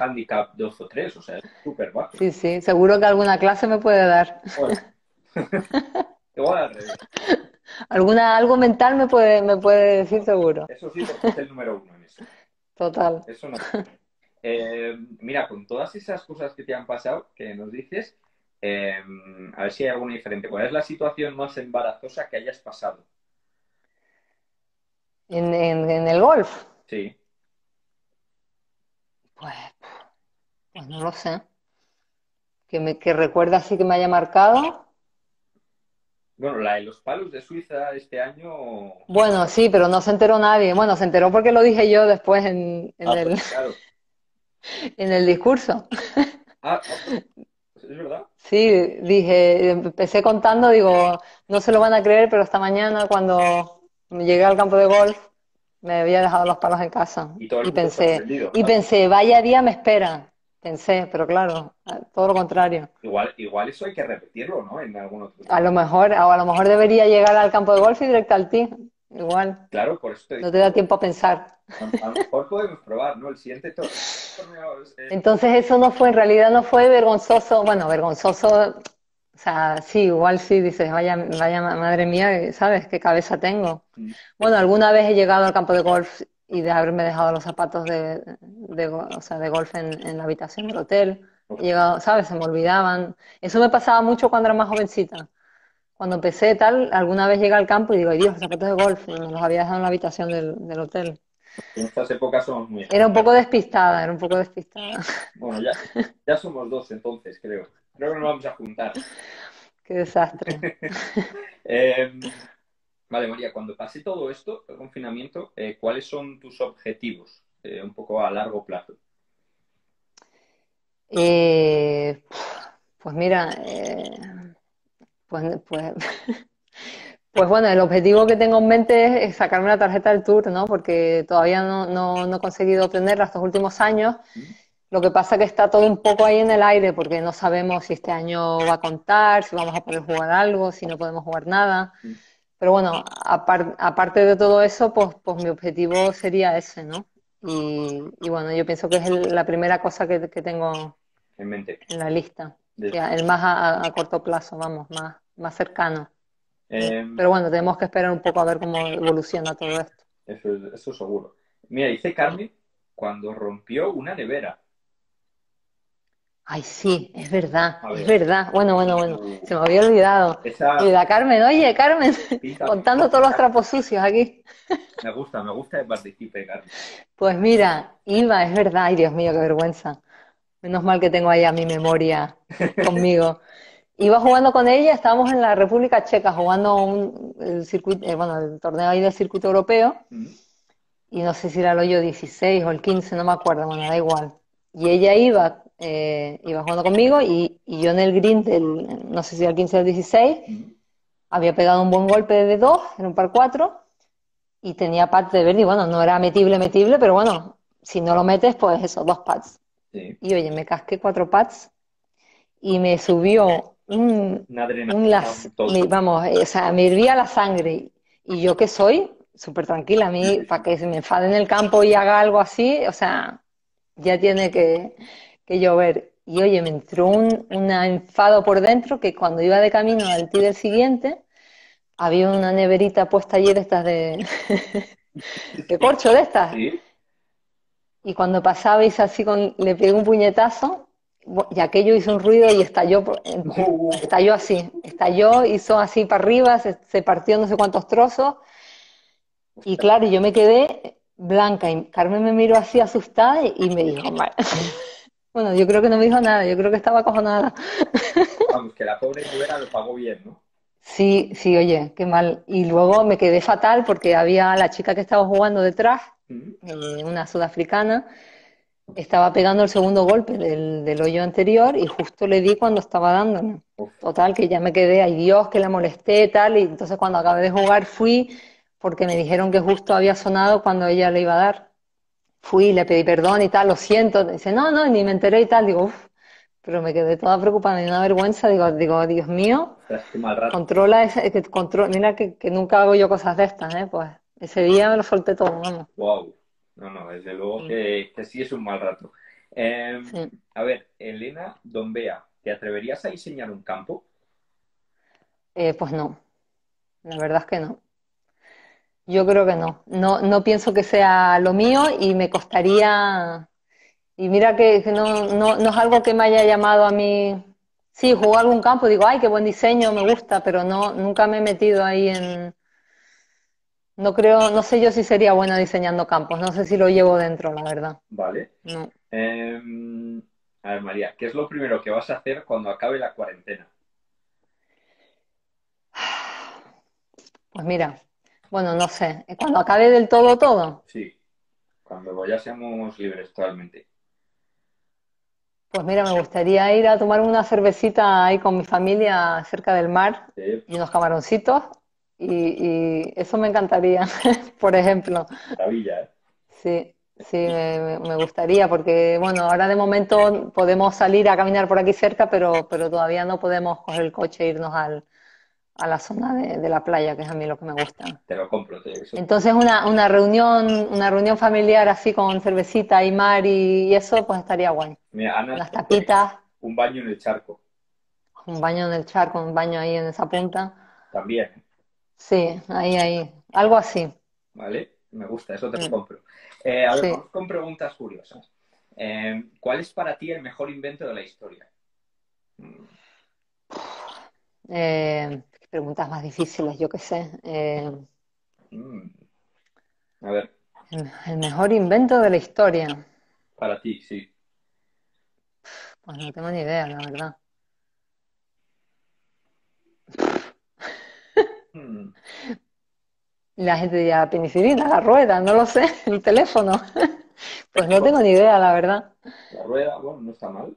handicap 2 o 3, o sea, es súper bajo. Sí, sí, seguro que alguna clase me puede dar. Te voy a dar Alguna, algo mental me puede, me puede decir seguro. Eso sí, es el número uno en eso. Total. Eso no. Eh, mira, con todas esas cosas que te han pasado, que nos dices, eh, a ver si hay alguna diferente. ¿Cuál es la situación más embarazosa que hayas pasado? En, el golf. Sí. Pues, pues no lo sé. Que, me, recuerda así que me haya marcado. Bueno, la de los palos de Suiza este año. Bueno, sí, pero no se enteró nadie. Bueno, se enteró porque lo dije yo después en, en, ah, el, pues, (laughs) en el discurso. Ah, ah (laughs) pues, ¿Es verdad? Sí, dije, empecé contando, digo, no se lo van a creer, pero esta mañana cuando Llegué al campo de golf, me había dejado los palos en casa y, pensé, y pensé, vaya día me espera. Pensé, pero claro, todo lo contrario. Igual, igual eso hay que repetirlo, ¿no? En algún A lo mejor, a lo mejor debería llegar al campo de golf y directo al ti. Igual. Claro, por eso No te da tiempo a pensar. A, lo mejor podemos probar, ¿no? El siguiente torneo. Eh. Entonces eso no fue, en realidad no fue vergonzoso, bueno, vergonzoso o sea, sí, igual sí dices, vaya, vaya madre mía, eh, ¿sabes qué cabeza tengo? Mm. Bueno, alguna vez he llegado al campo de golf y de haberme dejado los zapatos de, golf en, la habitación del hotel. He llegado, ¿sabes? Se me olvidaban. Eso me pasaba mucho cuando era más jovencita. Cuando empecé tal, alguna vez llegué al campo y digo, Dios, los zapatos de golf, me los había dejado en la habitación del, hotel. En estas épocas somos muy... Era un poco despistada, era un poco despistada. Bueno, ya, ya somos dos entonces, creo. Creo que nos vamos a juntar. (laughs) Qué desastre. (laughs) Em, vale, María, cuando pase todo esto, el confinamiento, eh, ¿cuáles son tus objetivos eh, un poco a largo plazo? Eh, pues mira, pues, pues, (laughs) pues, bueno, el objetivo que tengo en mente es sacarme una tarjeta del tour, ¿no? Porque todavía no, he conseguido obtenerla estos últimos años. Lo que pasa que está todo un poco ahí en el aire porque no sabemos si este año va a contar, si vamos a poder jugar algo, si no podemos jugar nada. Mm. Pero bueno, aparte de todo eso, pues, pues mi objetivo sería ese, ¿no? Y, bueno, yo pienso que es la primera cosa que, que, tengo en mente la lista. el más a, corto plazo, vamos, más, más cercano. Em. Pero bueno, tenemos que esperar un poco a ver cómo evoluciona todo esto. Eso, eso seguro. Mira, dice Carmen cuando rompió una nevera. Ay, sí, es verdad, es verdad. Bueno, bueno, bueno, se me había olvidado. Esa... la Carmen, oye, Carmen, (laughs) contando todos los trapos sucios aquí. Me gusta, me gusta que participe, Carmen. Pues mira, iba, es verdad, ay Dios mío, qué vergüenza. Menos mal que tengo ahí a mi memoria (laughs) conmigo. Iba jugando con ella, estábamos en la República Checa jugando un, el, circuito, eh, bueno, torneo ahí del circuito europeo. Mm. Y no sé si era el hoyo 16 o el 15, no me acuerdo, bueno, da igual. Y ella iba eh, iba jugando conmigo y, yo en el green no sé si el 15 o el 16, había pegado un buen golpe de dos en un par cuatro y tenía pat de verde y bueno, no era metible, metible, pero bueno, si no lo metes, pues eso, dos pads. Y oye, me casqué cuatro pads y me subió un, un las, vamos, eh, o sea, me hervía la sangre y yo que soy súper tranquila, a mí, para que se me enfade en el campo y haga algo así, o sea, ya tiene que, que llover. Y oye, me entró un, enfado por dentro que cuando iba de camino al del siguiente, había una neverita puesta allí de estas de, (laughs) de corcho de estas. Y cuando pasaba hice así con, le pegué un puñetazo y aquello hizo un ruido y estalló, (laughs) estalló así, estalló, hizo así para arriba, se, se partió no sé cuántos trozos. Y claro, yo me quedé blanca y Carmen me miró así asustada y me dijo, (laughs) Bueno, yo creo que no me dijo nada, yo creo que estaba acojonada. (laughs) Vamos, que la pobre lo pagó bien, ¿no? Sí, sí, oye, qué mal. Y luego me quedé fatal porque había la chica que estaba jugando detrás, eh, una sudafricana, estaba pegando el segundo golpe del, hoyo anterior y justo le di cuando estaba dándole. Total, que ya me quedé, ay Dios, que la molesté, tal. Y entonces cuando acabé de jugar fui porque me dijeron que justo había sonado cuando ella le iba a dar fui, le pedí perdón y tal, lo siento. Dice, no, no, ni me enteré y tal. Digo, uff, pero me quedé toda preocupada, y una vergüenza. Digo, digo Dios mío, controla, ese, que, control, mira que, nunca hago yo cosas de estas, ¿eh? Pues ese día me lo solté todo, vamos. Wow. No, no, desde luego Que, sí es un mal rato. Em, a ver, Elena Dombea, ¿te atreverías a diseñar un campo? Eh, pues no, la verdad es que no. Yo creo que no. No, pienso que sea lo mío y me costaría. Y mira que, no, es algo que me haya llamado a mí. Sí, jugó algún campo, digo, ay, qué buen diseño, me gusta, pero no, nunca me he metido ahí en. No creo, no sé yo si sería bueno diseñando campos, no sé si lo llevo dentro, la verdad. Vale. Em, a ver, María, ¿qué es lo primero que vas a hacer cuando acabe la cuarentena? Pues mira, bueno, no sé, eh, cuando acabe del todo todo. Sí, cuando ya seamos libres totalmente. Pues mira, me gustaría ir a tomar una cervecita ahí con mi familia cerca del mar y unos camaroncitos. Y, eso me encantaría, (laughs) por ejemplo. Maravilla, ¿eh? Sí, sí, me, me, gustaría, porque bueno, ahora de momento podemos salir a caminar por aquí cerca, pero, pero todavía no podemos coger el coche e irnos al, a la zona de, la playa, que es a mí lo que me gusta. Te lo compro, te lo Entonces una, reunión, una reunión familiar así con cervecita y mar y, eso, pues estaría guay. Mira, Las tapitas. Un baño en el charco. Un baño en el charco, un baño ahí en esa punta. También. Sí, ahí, ahí. Algo así. Vale, me gusta, eso te lo compro. Eh, a con preguntas curiosas. Eh, ¿Cuál es para ti el mejor invento de la historia? Eh, preguntas más difíciles, yo qué sé. Eh, mm. a ver. El mejor invento de la historia. Para ti, sí. Pues no tengo ni idea, la verdad. Mm. La gente diría, ah, penicilina, la rueda, no lo sé, el teléfono. (laughs) Pues no tengo ni idea, la verdad. La rueda, bueno, no está mal.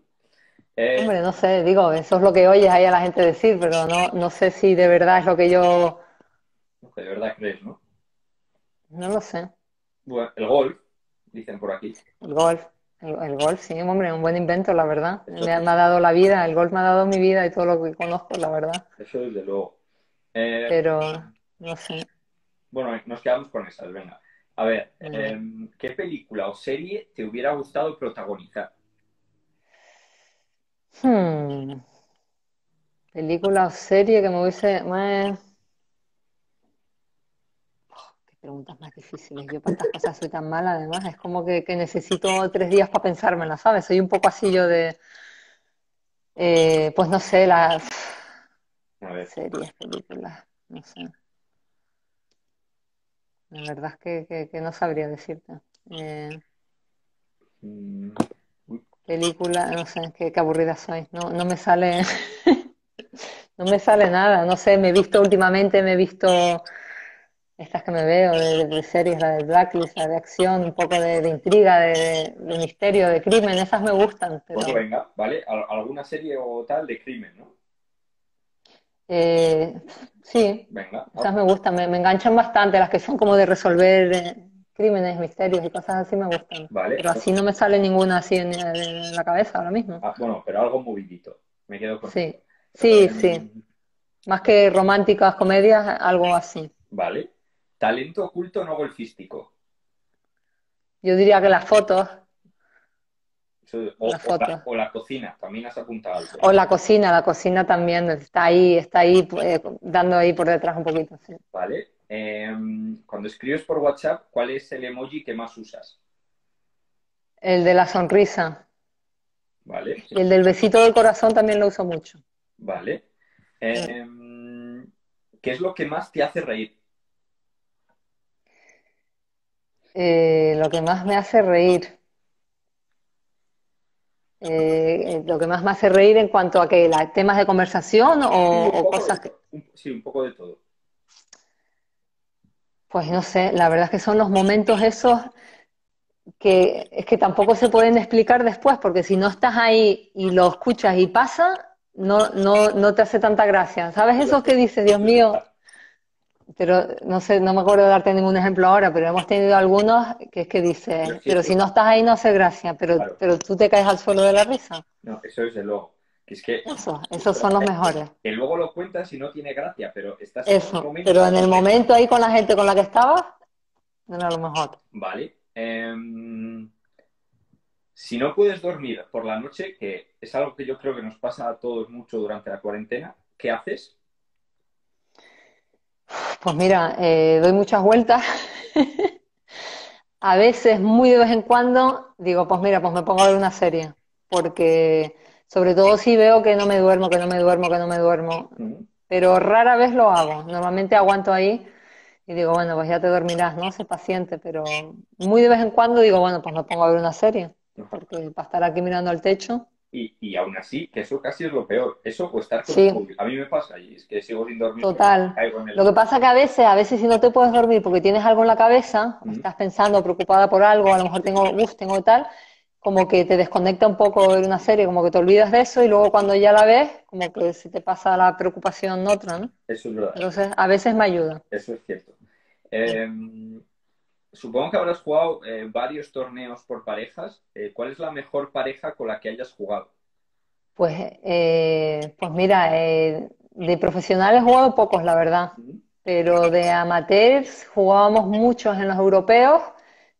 Hombre, eh, no sé, digo, eso es lo que oyes ahí a la gente decir, pero no, sé si de verdad es lo que yo... Lo que pues de verdad crees, ¿no? No lo sé. el golf, dicen por aquí. El golf. El, golf, sí, hombre, un buen invento, la verdad. Me, ha dado la vida, el golf me ha dado mi vida y todo lo que conozco, la verdad. Eso desde luego. Eh, pero, no sé. Bueno, nos quedamos con esas, venga. A ver, em, ¿qué película o serie te hubiera gustado protagonizar? Hmm. Película o serie que me hubiese. Oh, qué preguntas más difíciles. Yo para estas cosas soy tan mala, además. Es como que, que necesito tres días para pensármela, ¿sabes? Soy un poco así yo de. Eh, pues no sé, las. Series, películas, no sé. La verdad es que, que, no sabría decirte. Eh... Mm película, no sé, qué, aburrida soy, no, me sale, (laughs) no me sale nada, no sé, me he visto últimamente, me he visto estas que me veo de, series, la de Blacklist, la de acción, un poco de, intriga, de, misterio, de crimen, esas me gustan. Pero... venga, ¿vale? ¿Alguna serie o tal de crimen, no? Eh, sí, venga, esas me gustan, me, enganchan bastante, las que son como de resolver eh, crímenes, misterios y cosas así me gustan. Pero así no me sale ninguna así en, la cabeza ahora mismo. Ah, bueno, pero algo movidito. Me quedo con Sí, sí, sí. Más que románticas comedias, algo así. Vale. Talento oculto no golfístico. Yo diría que las fotos. O, la cocina, también has apuntado O la cocina, la cocina también está ahí, está ahí pues eh, dando ahí por detrás un poquito. Vale. Em, cuando escribes por WhatsApp, ¿cuál es el emoji que más usas? El de la sonrisa. Y el del besito del corazón también lo uso mucho. Vale. Em, ¿Qué es lo que más te hace reír? Eh, lo que más me hace reír. Eh, lo que más me hace reír en cuanto a que temas de conversación o, cosas que... Sí, un poco de todo. Pues no sé, la verdad es que son los momentos esos que es que tampoco se pueden explicar después, porque si no estás ahí y lo escuchas y pasa, no, no, no te hace tanta gracia. ¿Sabes esos que dice, Dios mío? pero no sé, no me acuerdo de darte ningún ejemplo ahora, pero hemos tenido algunos que es que dice, pero, si no estás ahí no hace gracia, pero, tú te caes al suelo de la risa. No, eso es el loco. Es que, eso, esos son los eh, mejores. Que luego lo cuentas y no tiene gracia, pero estás en en momento Pero en el momento ahí con la gente con la que estabas, no era lo mejor. Vale. Em, si no puedes dormir por la noche, que es algo que yo creo que nos pasa a todos mucho durante la cuarentena, ¿qué haces? Pues mira, eh, doy muchas vueltas. (laughs) a veces, muy de vez en cuando, digo, pues mira, pues me pongo a ver una serie. Porque sobre todo si veo que no me duermo, que no me duermo, que no me duermo. Pero rara vez lo hago. Normalmente aguanto ahí y digo, bueno, pues ya te dormirás, ¿no? Sé paciente, pero muy de vez en cuando digo, bueno, pues me pongo a ver una serie. Porque para estar aquí mirando al techo y, y, aún así, que eso casi es lo peor. Eso o estar A mí me pasa y es que sigo sin dormir. Total. Lo que pasa que a veces, a veces si no te puedes dormir porque tienes algo en la cabeza, estás pensando, preocupada por algo, a lo mejor tengo, uff, tengo tal, como que te desconecta un poco de una serie, como que te olvidas de eso y luego cuando ya la ves, como que se te pasa la preocupación otra, ¿no? Eso es verdad. Entonces, a veces me ayuda. Eso es cierto. Em, supongo que habrás jugado eh, varios torneos por parejas. Eh, ¿Cuál es la mejor pareja con la que hayas jugado? Pues, eh, pues mira, de profesionales he jugado pocos, la verdad. Pero de amateurs jugábamos muchos en los europeos.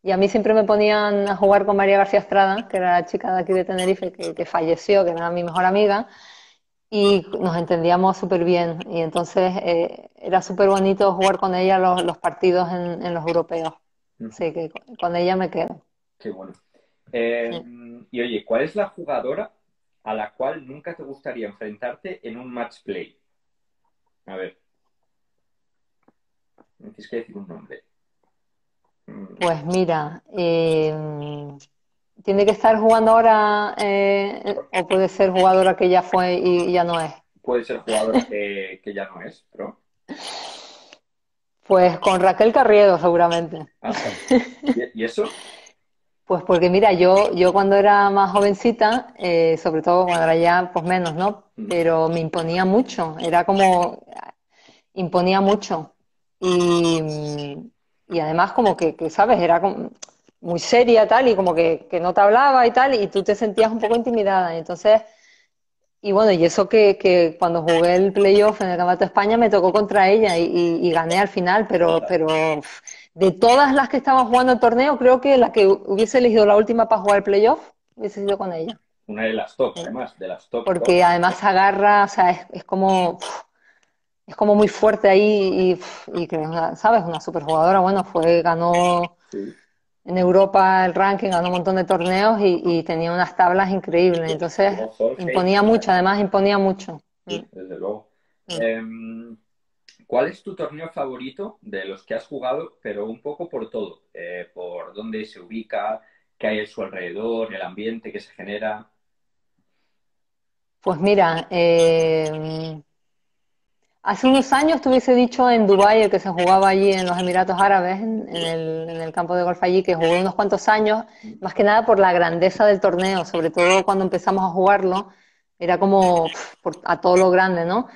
Y a mí siempre me ponían a jugar con María García Estrada, que era la chica de aquí de Tenerife, que, falleció, que era mi mejor amiga, y nos entendíamos súper bien. Y entonces era súper bonito jugar con ella los, partidos en, los europeos. Sí, que con ella me quedo. Qué bueno. Em, y oye, ¿cuál es la jugadora a la cual nunca te gustaría enfrentarte en un match play? A ver. tienes que decir un nombre. Mm. Pues mira, em, tiene que estar jugando ahora eh, o puede ser jugadora que ya fue y ya no es. Puede ser jugadora que, que ya no es, pero. (laughs) Pues con Raquel Carriedo, seguramente. Ah, (laughs) ¿Y eso? Pues porque mira, yo, yo cuando era más jovencita, eh, sobre todo cuando era ya, pues menos, ¿no? Pero me imponía mucho, era como, imponía mucho. Y, además como que, ¿sabes? Era muy seria tal y como que, que no te hablaba y tal y tú te sentías un poco intimidada. entonces y bueno, y eso que, que cuando jugué el playoff en el Campeonato de España me tocó contra ella y, gané al final, pero, pero de todas las que estaban jugando el torneo, creo que la que hubiese elegido la última para jugar el playoff hubiese sido con ella. Una de las top, además, de las top. Porque además agarra, o sea, es, es como es como muy fuerte ahí y, y, ¿sabes? Una superjugadora, bueno, fue, ganó en Europa el ranking, ganó un montón de torneos y, tenía unas tablas increíbles. Entonces, imponía mucho, además imponía mucho. Mm. Desde luego. Mm. Em, ¿Cuál es tu torneo favorito de los que has jugado, pero un poco por todo? Eh, ¿Por dónde se ubica? ¿Qué hay en su alrededor? ¿El ambiente que se genera? Pues mira, eh, Hace unos años te hubiese dicho en Dubái, el que se jugaba allí en los Emiratos Árabes, en, el, campo de golf allí, que jugó unos cuantos años, más que nada por la grandeza del torneo, sobre todo cuando empezamos a jugarlo, era como a todo lo grande, ¿no?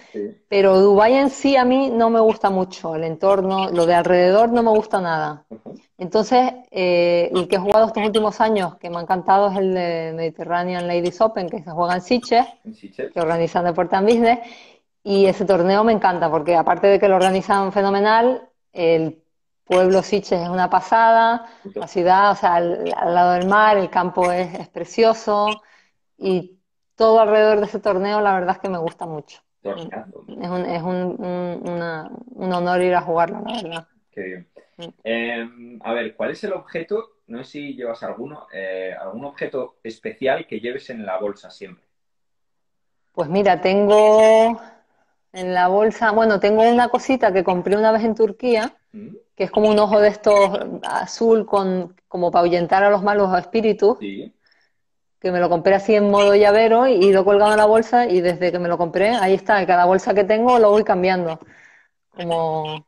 Pero Dubái en sí a mí no me gusta mucho, el entorno, lo de alrededor no me gusta nada. Entonces, eh, el que he jugado estos últimos años, que me ha encantado, es el de Mediterranean Ladies Open, que se juega en Siche, que organizan de Business, y ese torneo me encanta porque aparte de que lo organizan fenomenal, el pueblo Siches es una pasada, la ciudad, o sea, al, lado del mar, el campo es, precioso y todo alrededor de ese torneo la verdad es que me gusta mucho. Es, un, honor ir a jugarlo, la verdad. Qué bien. Em, a ver, ¿cuál es el objeto? No sé si llevas alguno, eh, algún objeto especial que lleves en la bolsa siempre. Pues mira, tengo en la bolsa, bueno, tengo una cosita que compré una vez en Turquía, mm. que es como un ojo de estos azul con como para ahuyentar a los malos espíritus. Que me lo compré así en modo llavero y lo he colgado en la bolsa y desde que me lo compré, ahí está, cada bolsa que tengo lo voy cambiando. Como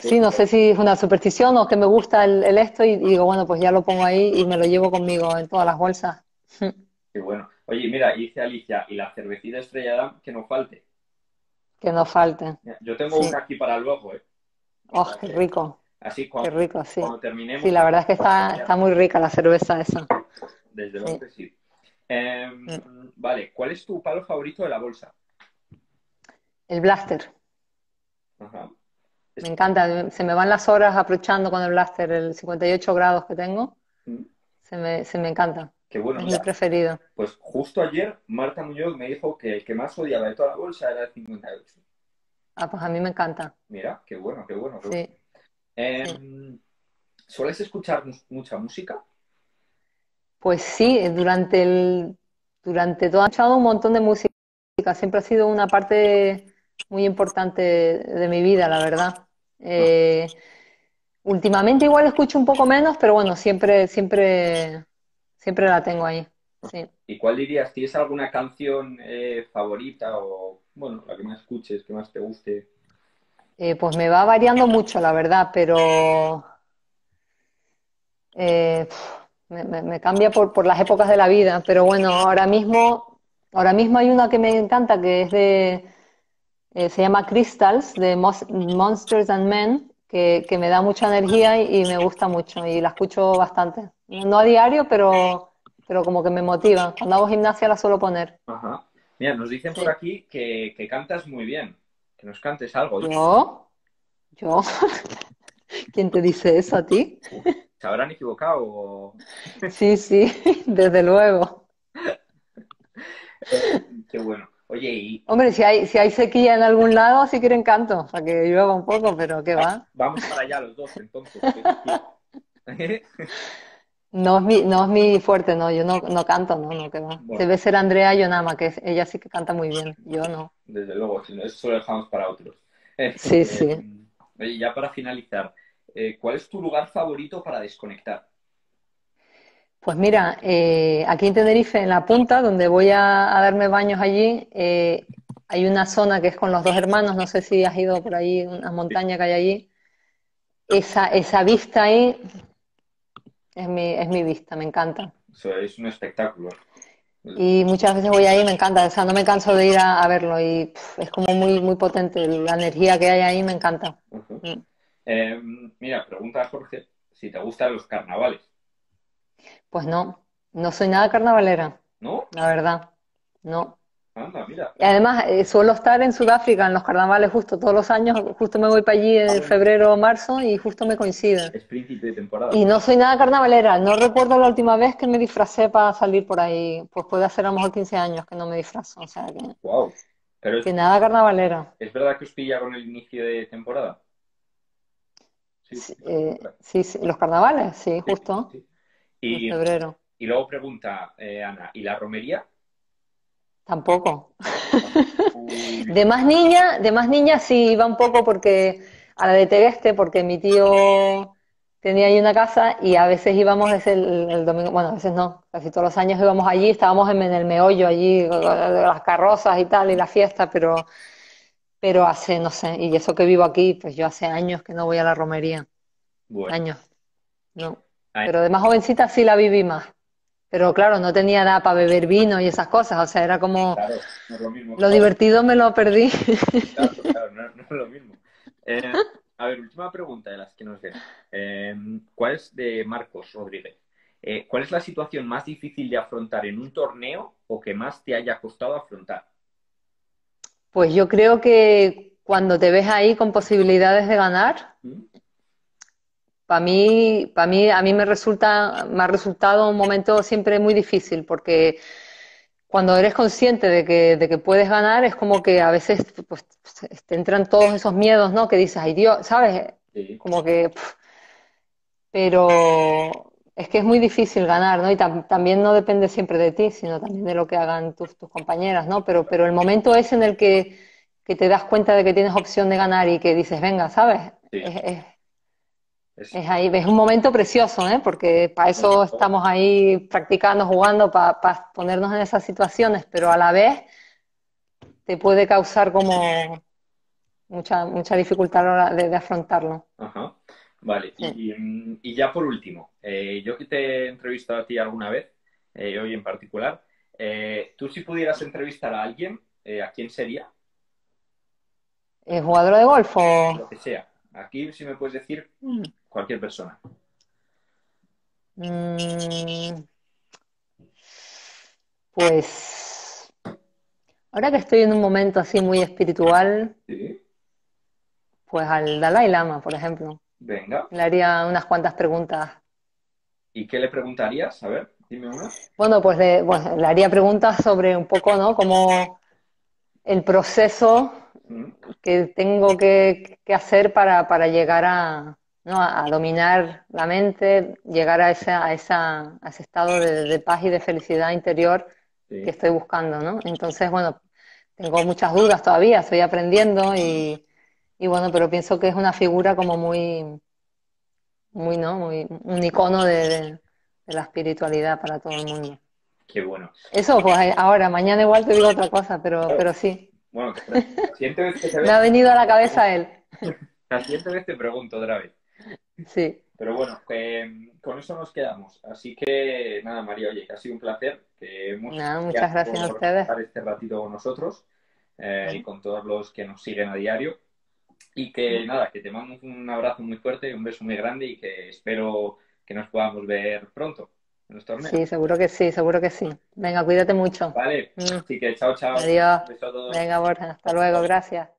sí, no sé si es una superstición o que me gusta el, esto y, y, digo, bueno, pues ya lo pongo ahí y me lo llevo conmigo en todas las bolsas. (laughs) Qué bueno. Oye, mira, dice Alicia, y la cervecita estrellada, que no falte. Que no falte. Yo tengo una aquí para luego, ¿eh? ¡Oh, qué rico! Así cuando, rico, cuando terminemos. Sí, la verdad es que está, muy rica la cerveza esa. Desde luego que em, sí. Vale, ¿cuál es tu palo favorito de la bolsa? El blaster. Ajá. Me encanta, se me van las horas aprovechando con el blaster, el 58 grados que tengo. Mm. Se, me, se me encanta. Qué bueno, mi preferido. Pues justo ayer Marta Muñoz me dijo que el que más odiaba de toda la bolsa era el 58. Ah, pues a mí me encanta. Mira, qué bueno, qué bueno. Sí. Em, ¿Sueles escuchar mucha música? Pues sí, eh, durante el durante todo he escuchado un montón de música. Siempre ha sido una parte muy importante de mi vida, la verdad. Ah. Eh, últimamente igual escucho un poco menos, pero bueno, siempre siempre Siempre la tengo ahí. Sí. ¿Y cuál dirías? ¿Tienes alguna canción eh, favorita o, bueno, la que más escuches, que más te guste? Eh, pues me va variando mucho, la verdad, pero eh, me, cambia por, por, las épocas de la vida. Pero bueno, ahora mismo, ahora mismo hay una que me encanta que es de, se llama Crystals, de Monsters and Men que, me da mucha energía y, me gusta mucho y la escucho bastante. No a diario, pero, pero como que me motiva. Cuando hago gimnasia la suelo poner. Ajá. Mira, nos dicen por aquí que, cantas muy bien, que nos cantes algo. ¿Yo? ¿Yo? (laughs) ¿Quién te dice eso a ti? ¿Se habrán equivocado? sí, sí, (laughs) desde luego. (laughs) Eh, qué bueno. Oye, y... Hombre, si hay, si hay sequía en algún lado, si quieren canto, para que llueva un poco, pero ¿qué va? Vamos para allá los dos, entonces. (laughs) no, es mi, no mi fuerte, no, yo no, canto, no, no, ¿qué va? Debe ser Andrea Yonama, que ella sí que canta muy bien, yo no. Desde luego, si no, eso lo dejamos para otros. sí, (laughs) eh, sí. Oye, ya para finalizar, eh, ¿cuál es tu lugar favorito para desconectar? Pues mira, eh, aquí en Tenerife, en la punta, donde voy a, darme baños allí, eh, hay una zona que es con los dos hermanos, no sé si has ido por ahí, una montaña que hay allí. Esa, esa vista ahí es mi, vista, me encanta. es un espectáculo. Y muchas veces voy ahí y me encanta, o sea, no me canso de ir a, verlo y es como muy, muy potente, la energía que hay ahí me encanta. Mm. Em, mira, pregunta Jorge si te gustan los carnavales. Pues no, no soy nada carnavalera. ¿No? La verdad, no. Anda, mira. además, eh, suelo estar en Sudáfrica en los carnavales justo todos los años, justo me voy para allí en febrero o marzo y justo me coincide. Es príncipe de temporada. Y no soy nada carnavalera, no recuerdo la última vez que me disfracé para salir por ahí, pues puede hacer a lo mejor 15 años que no me disfrazo, o sea que... Wow. nada carnavalera. ¿Es verdad que os ya con el inicio de temporada? Sí, sí, sí, sí eh, los carnavales, sí, justo. Sí, y, luego pregunta, eh, Ana, ¿y la romería? Tampoco. de más niña, de más niña sí iba un poco porque a la de Tegueste, porque mi tío tenía ahí una casa y a veces íbamos ese el, domingo, bueno, a veces no, casi todos los años íbamos allí, estábamos en, el meollo allí, las carrozas y tal, y la fiesta, pero, pero hace, no sé, y eso que vivo aquí, pues yo hace años que no voy a la romería. Bueno. Años. No. Pero de más jovencita sí la viví más. Pero claro, no tenía nada para beber vino y esas cosas. O sea, era como. lo, divertido me lo perdí. Claro, claro no, es lo mismo. a ver, última pregunta de las que nos den. Em, ¿Cuál es de Marcos Rodríguez? Eh, ¿Cuál es la situación más difícil de afrontar en un torneo o que más te haya costado afrontar? Pues yo creo que cuando te ves ahí con posibilidades de ganar, ¿Mm? Para mí, para mí, a mí me resulta, me ha resultado un momento siempre muy difícil porque cuando eres consciente de que, puedes ganar es como que a veces pues, te entran todos esos miedos, ¿no? Que dices, ay Dios, ¿sabes? Como que... Pero es que es muy difícil ganar, ¿no? Y también no depende siempre de ti, sino también de lo que hagan tus, compañeras, ¿no? Pero, pero el momento es en el que, te das cuenta de que tienes opción de ganar y que dices, venga, ¿sabes? Sí. Es, ahí, es un momento precioso, ¿eh? porque para eso estamos ahí practicando, jugando, para, ponernos en esas situaciones, pero a la vez te puede causar como mucha, mucha dificultad a la hora de, afrontarlo. Ajá. Vale, y, mm, ya por último, eh, yo que te he entrevistado a ti alguna vez, eh, hoy en particular, eh, tú si pudieras entrevistar a alguien, ¿a quién sería? ¿El jugador de golf o...? Lo que sea. Aquí si me puedes decir mm cualquier persona? Mm. Pues ahora que estoy en un momento así muy espiritual, ¿Sí? pues al Dalai Lama, por ejemplo. Venga. Le haría unas cuantas preguntas. ¿Y qué le preguntarías? A ver, dime una. Bueno, pues le, pues le haría preguntas sobre un poco, ¿no? Como el proceso mm. que tengo que, hacer para llegar a, ¿no? A, dominar la mente, llegar a, esa, a, esa, a ese estado de, paz y de felicidad interior que estoy buscando, ¿no? Entonces, bueno, tengo muchas dudas todavía, estoy aprendiendo y, y bueno, pero pienso que es una figura como muy, muy, ¿no? Muy, un icono de, la espiritualidad para todo el mundo. Qué bueno. Eso, pues ahora, mañana igual te digo otra cosa, pero, oh. pero sí. Bueno, la siguiente vez (laughs) Me ha venido a la cabeza él. (laughs) La siguiente vez te pregunto otra Sí. Pero bueno, em, con eso nos quedamos. Así que nada, María, oye, que ha sido un placer. Que muchas gracias a ustedes. este ratito con nosotros eh, y con todos los que nos siguen a diario. Y que nada, que te mando un abrazo muy fuerte, un beso muy grande y que espero que nos podamos ver pronto en los torneos. Sí, seguro que sí, seguro que sí. Venga, cuídate mucho. Vale, mm. así que chao, chao. Adiós. a todos. Venga, Borja, hasta luego, gracias.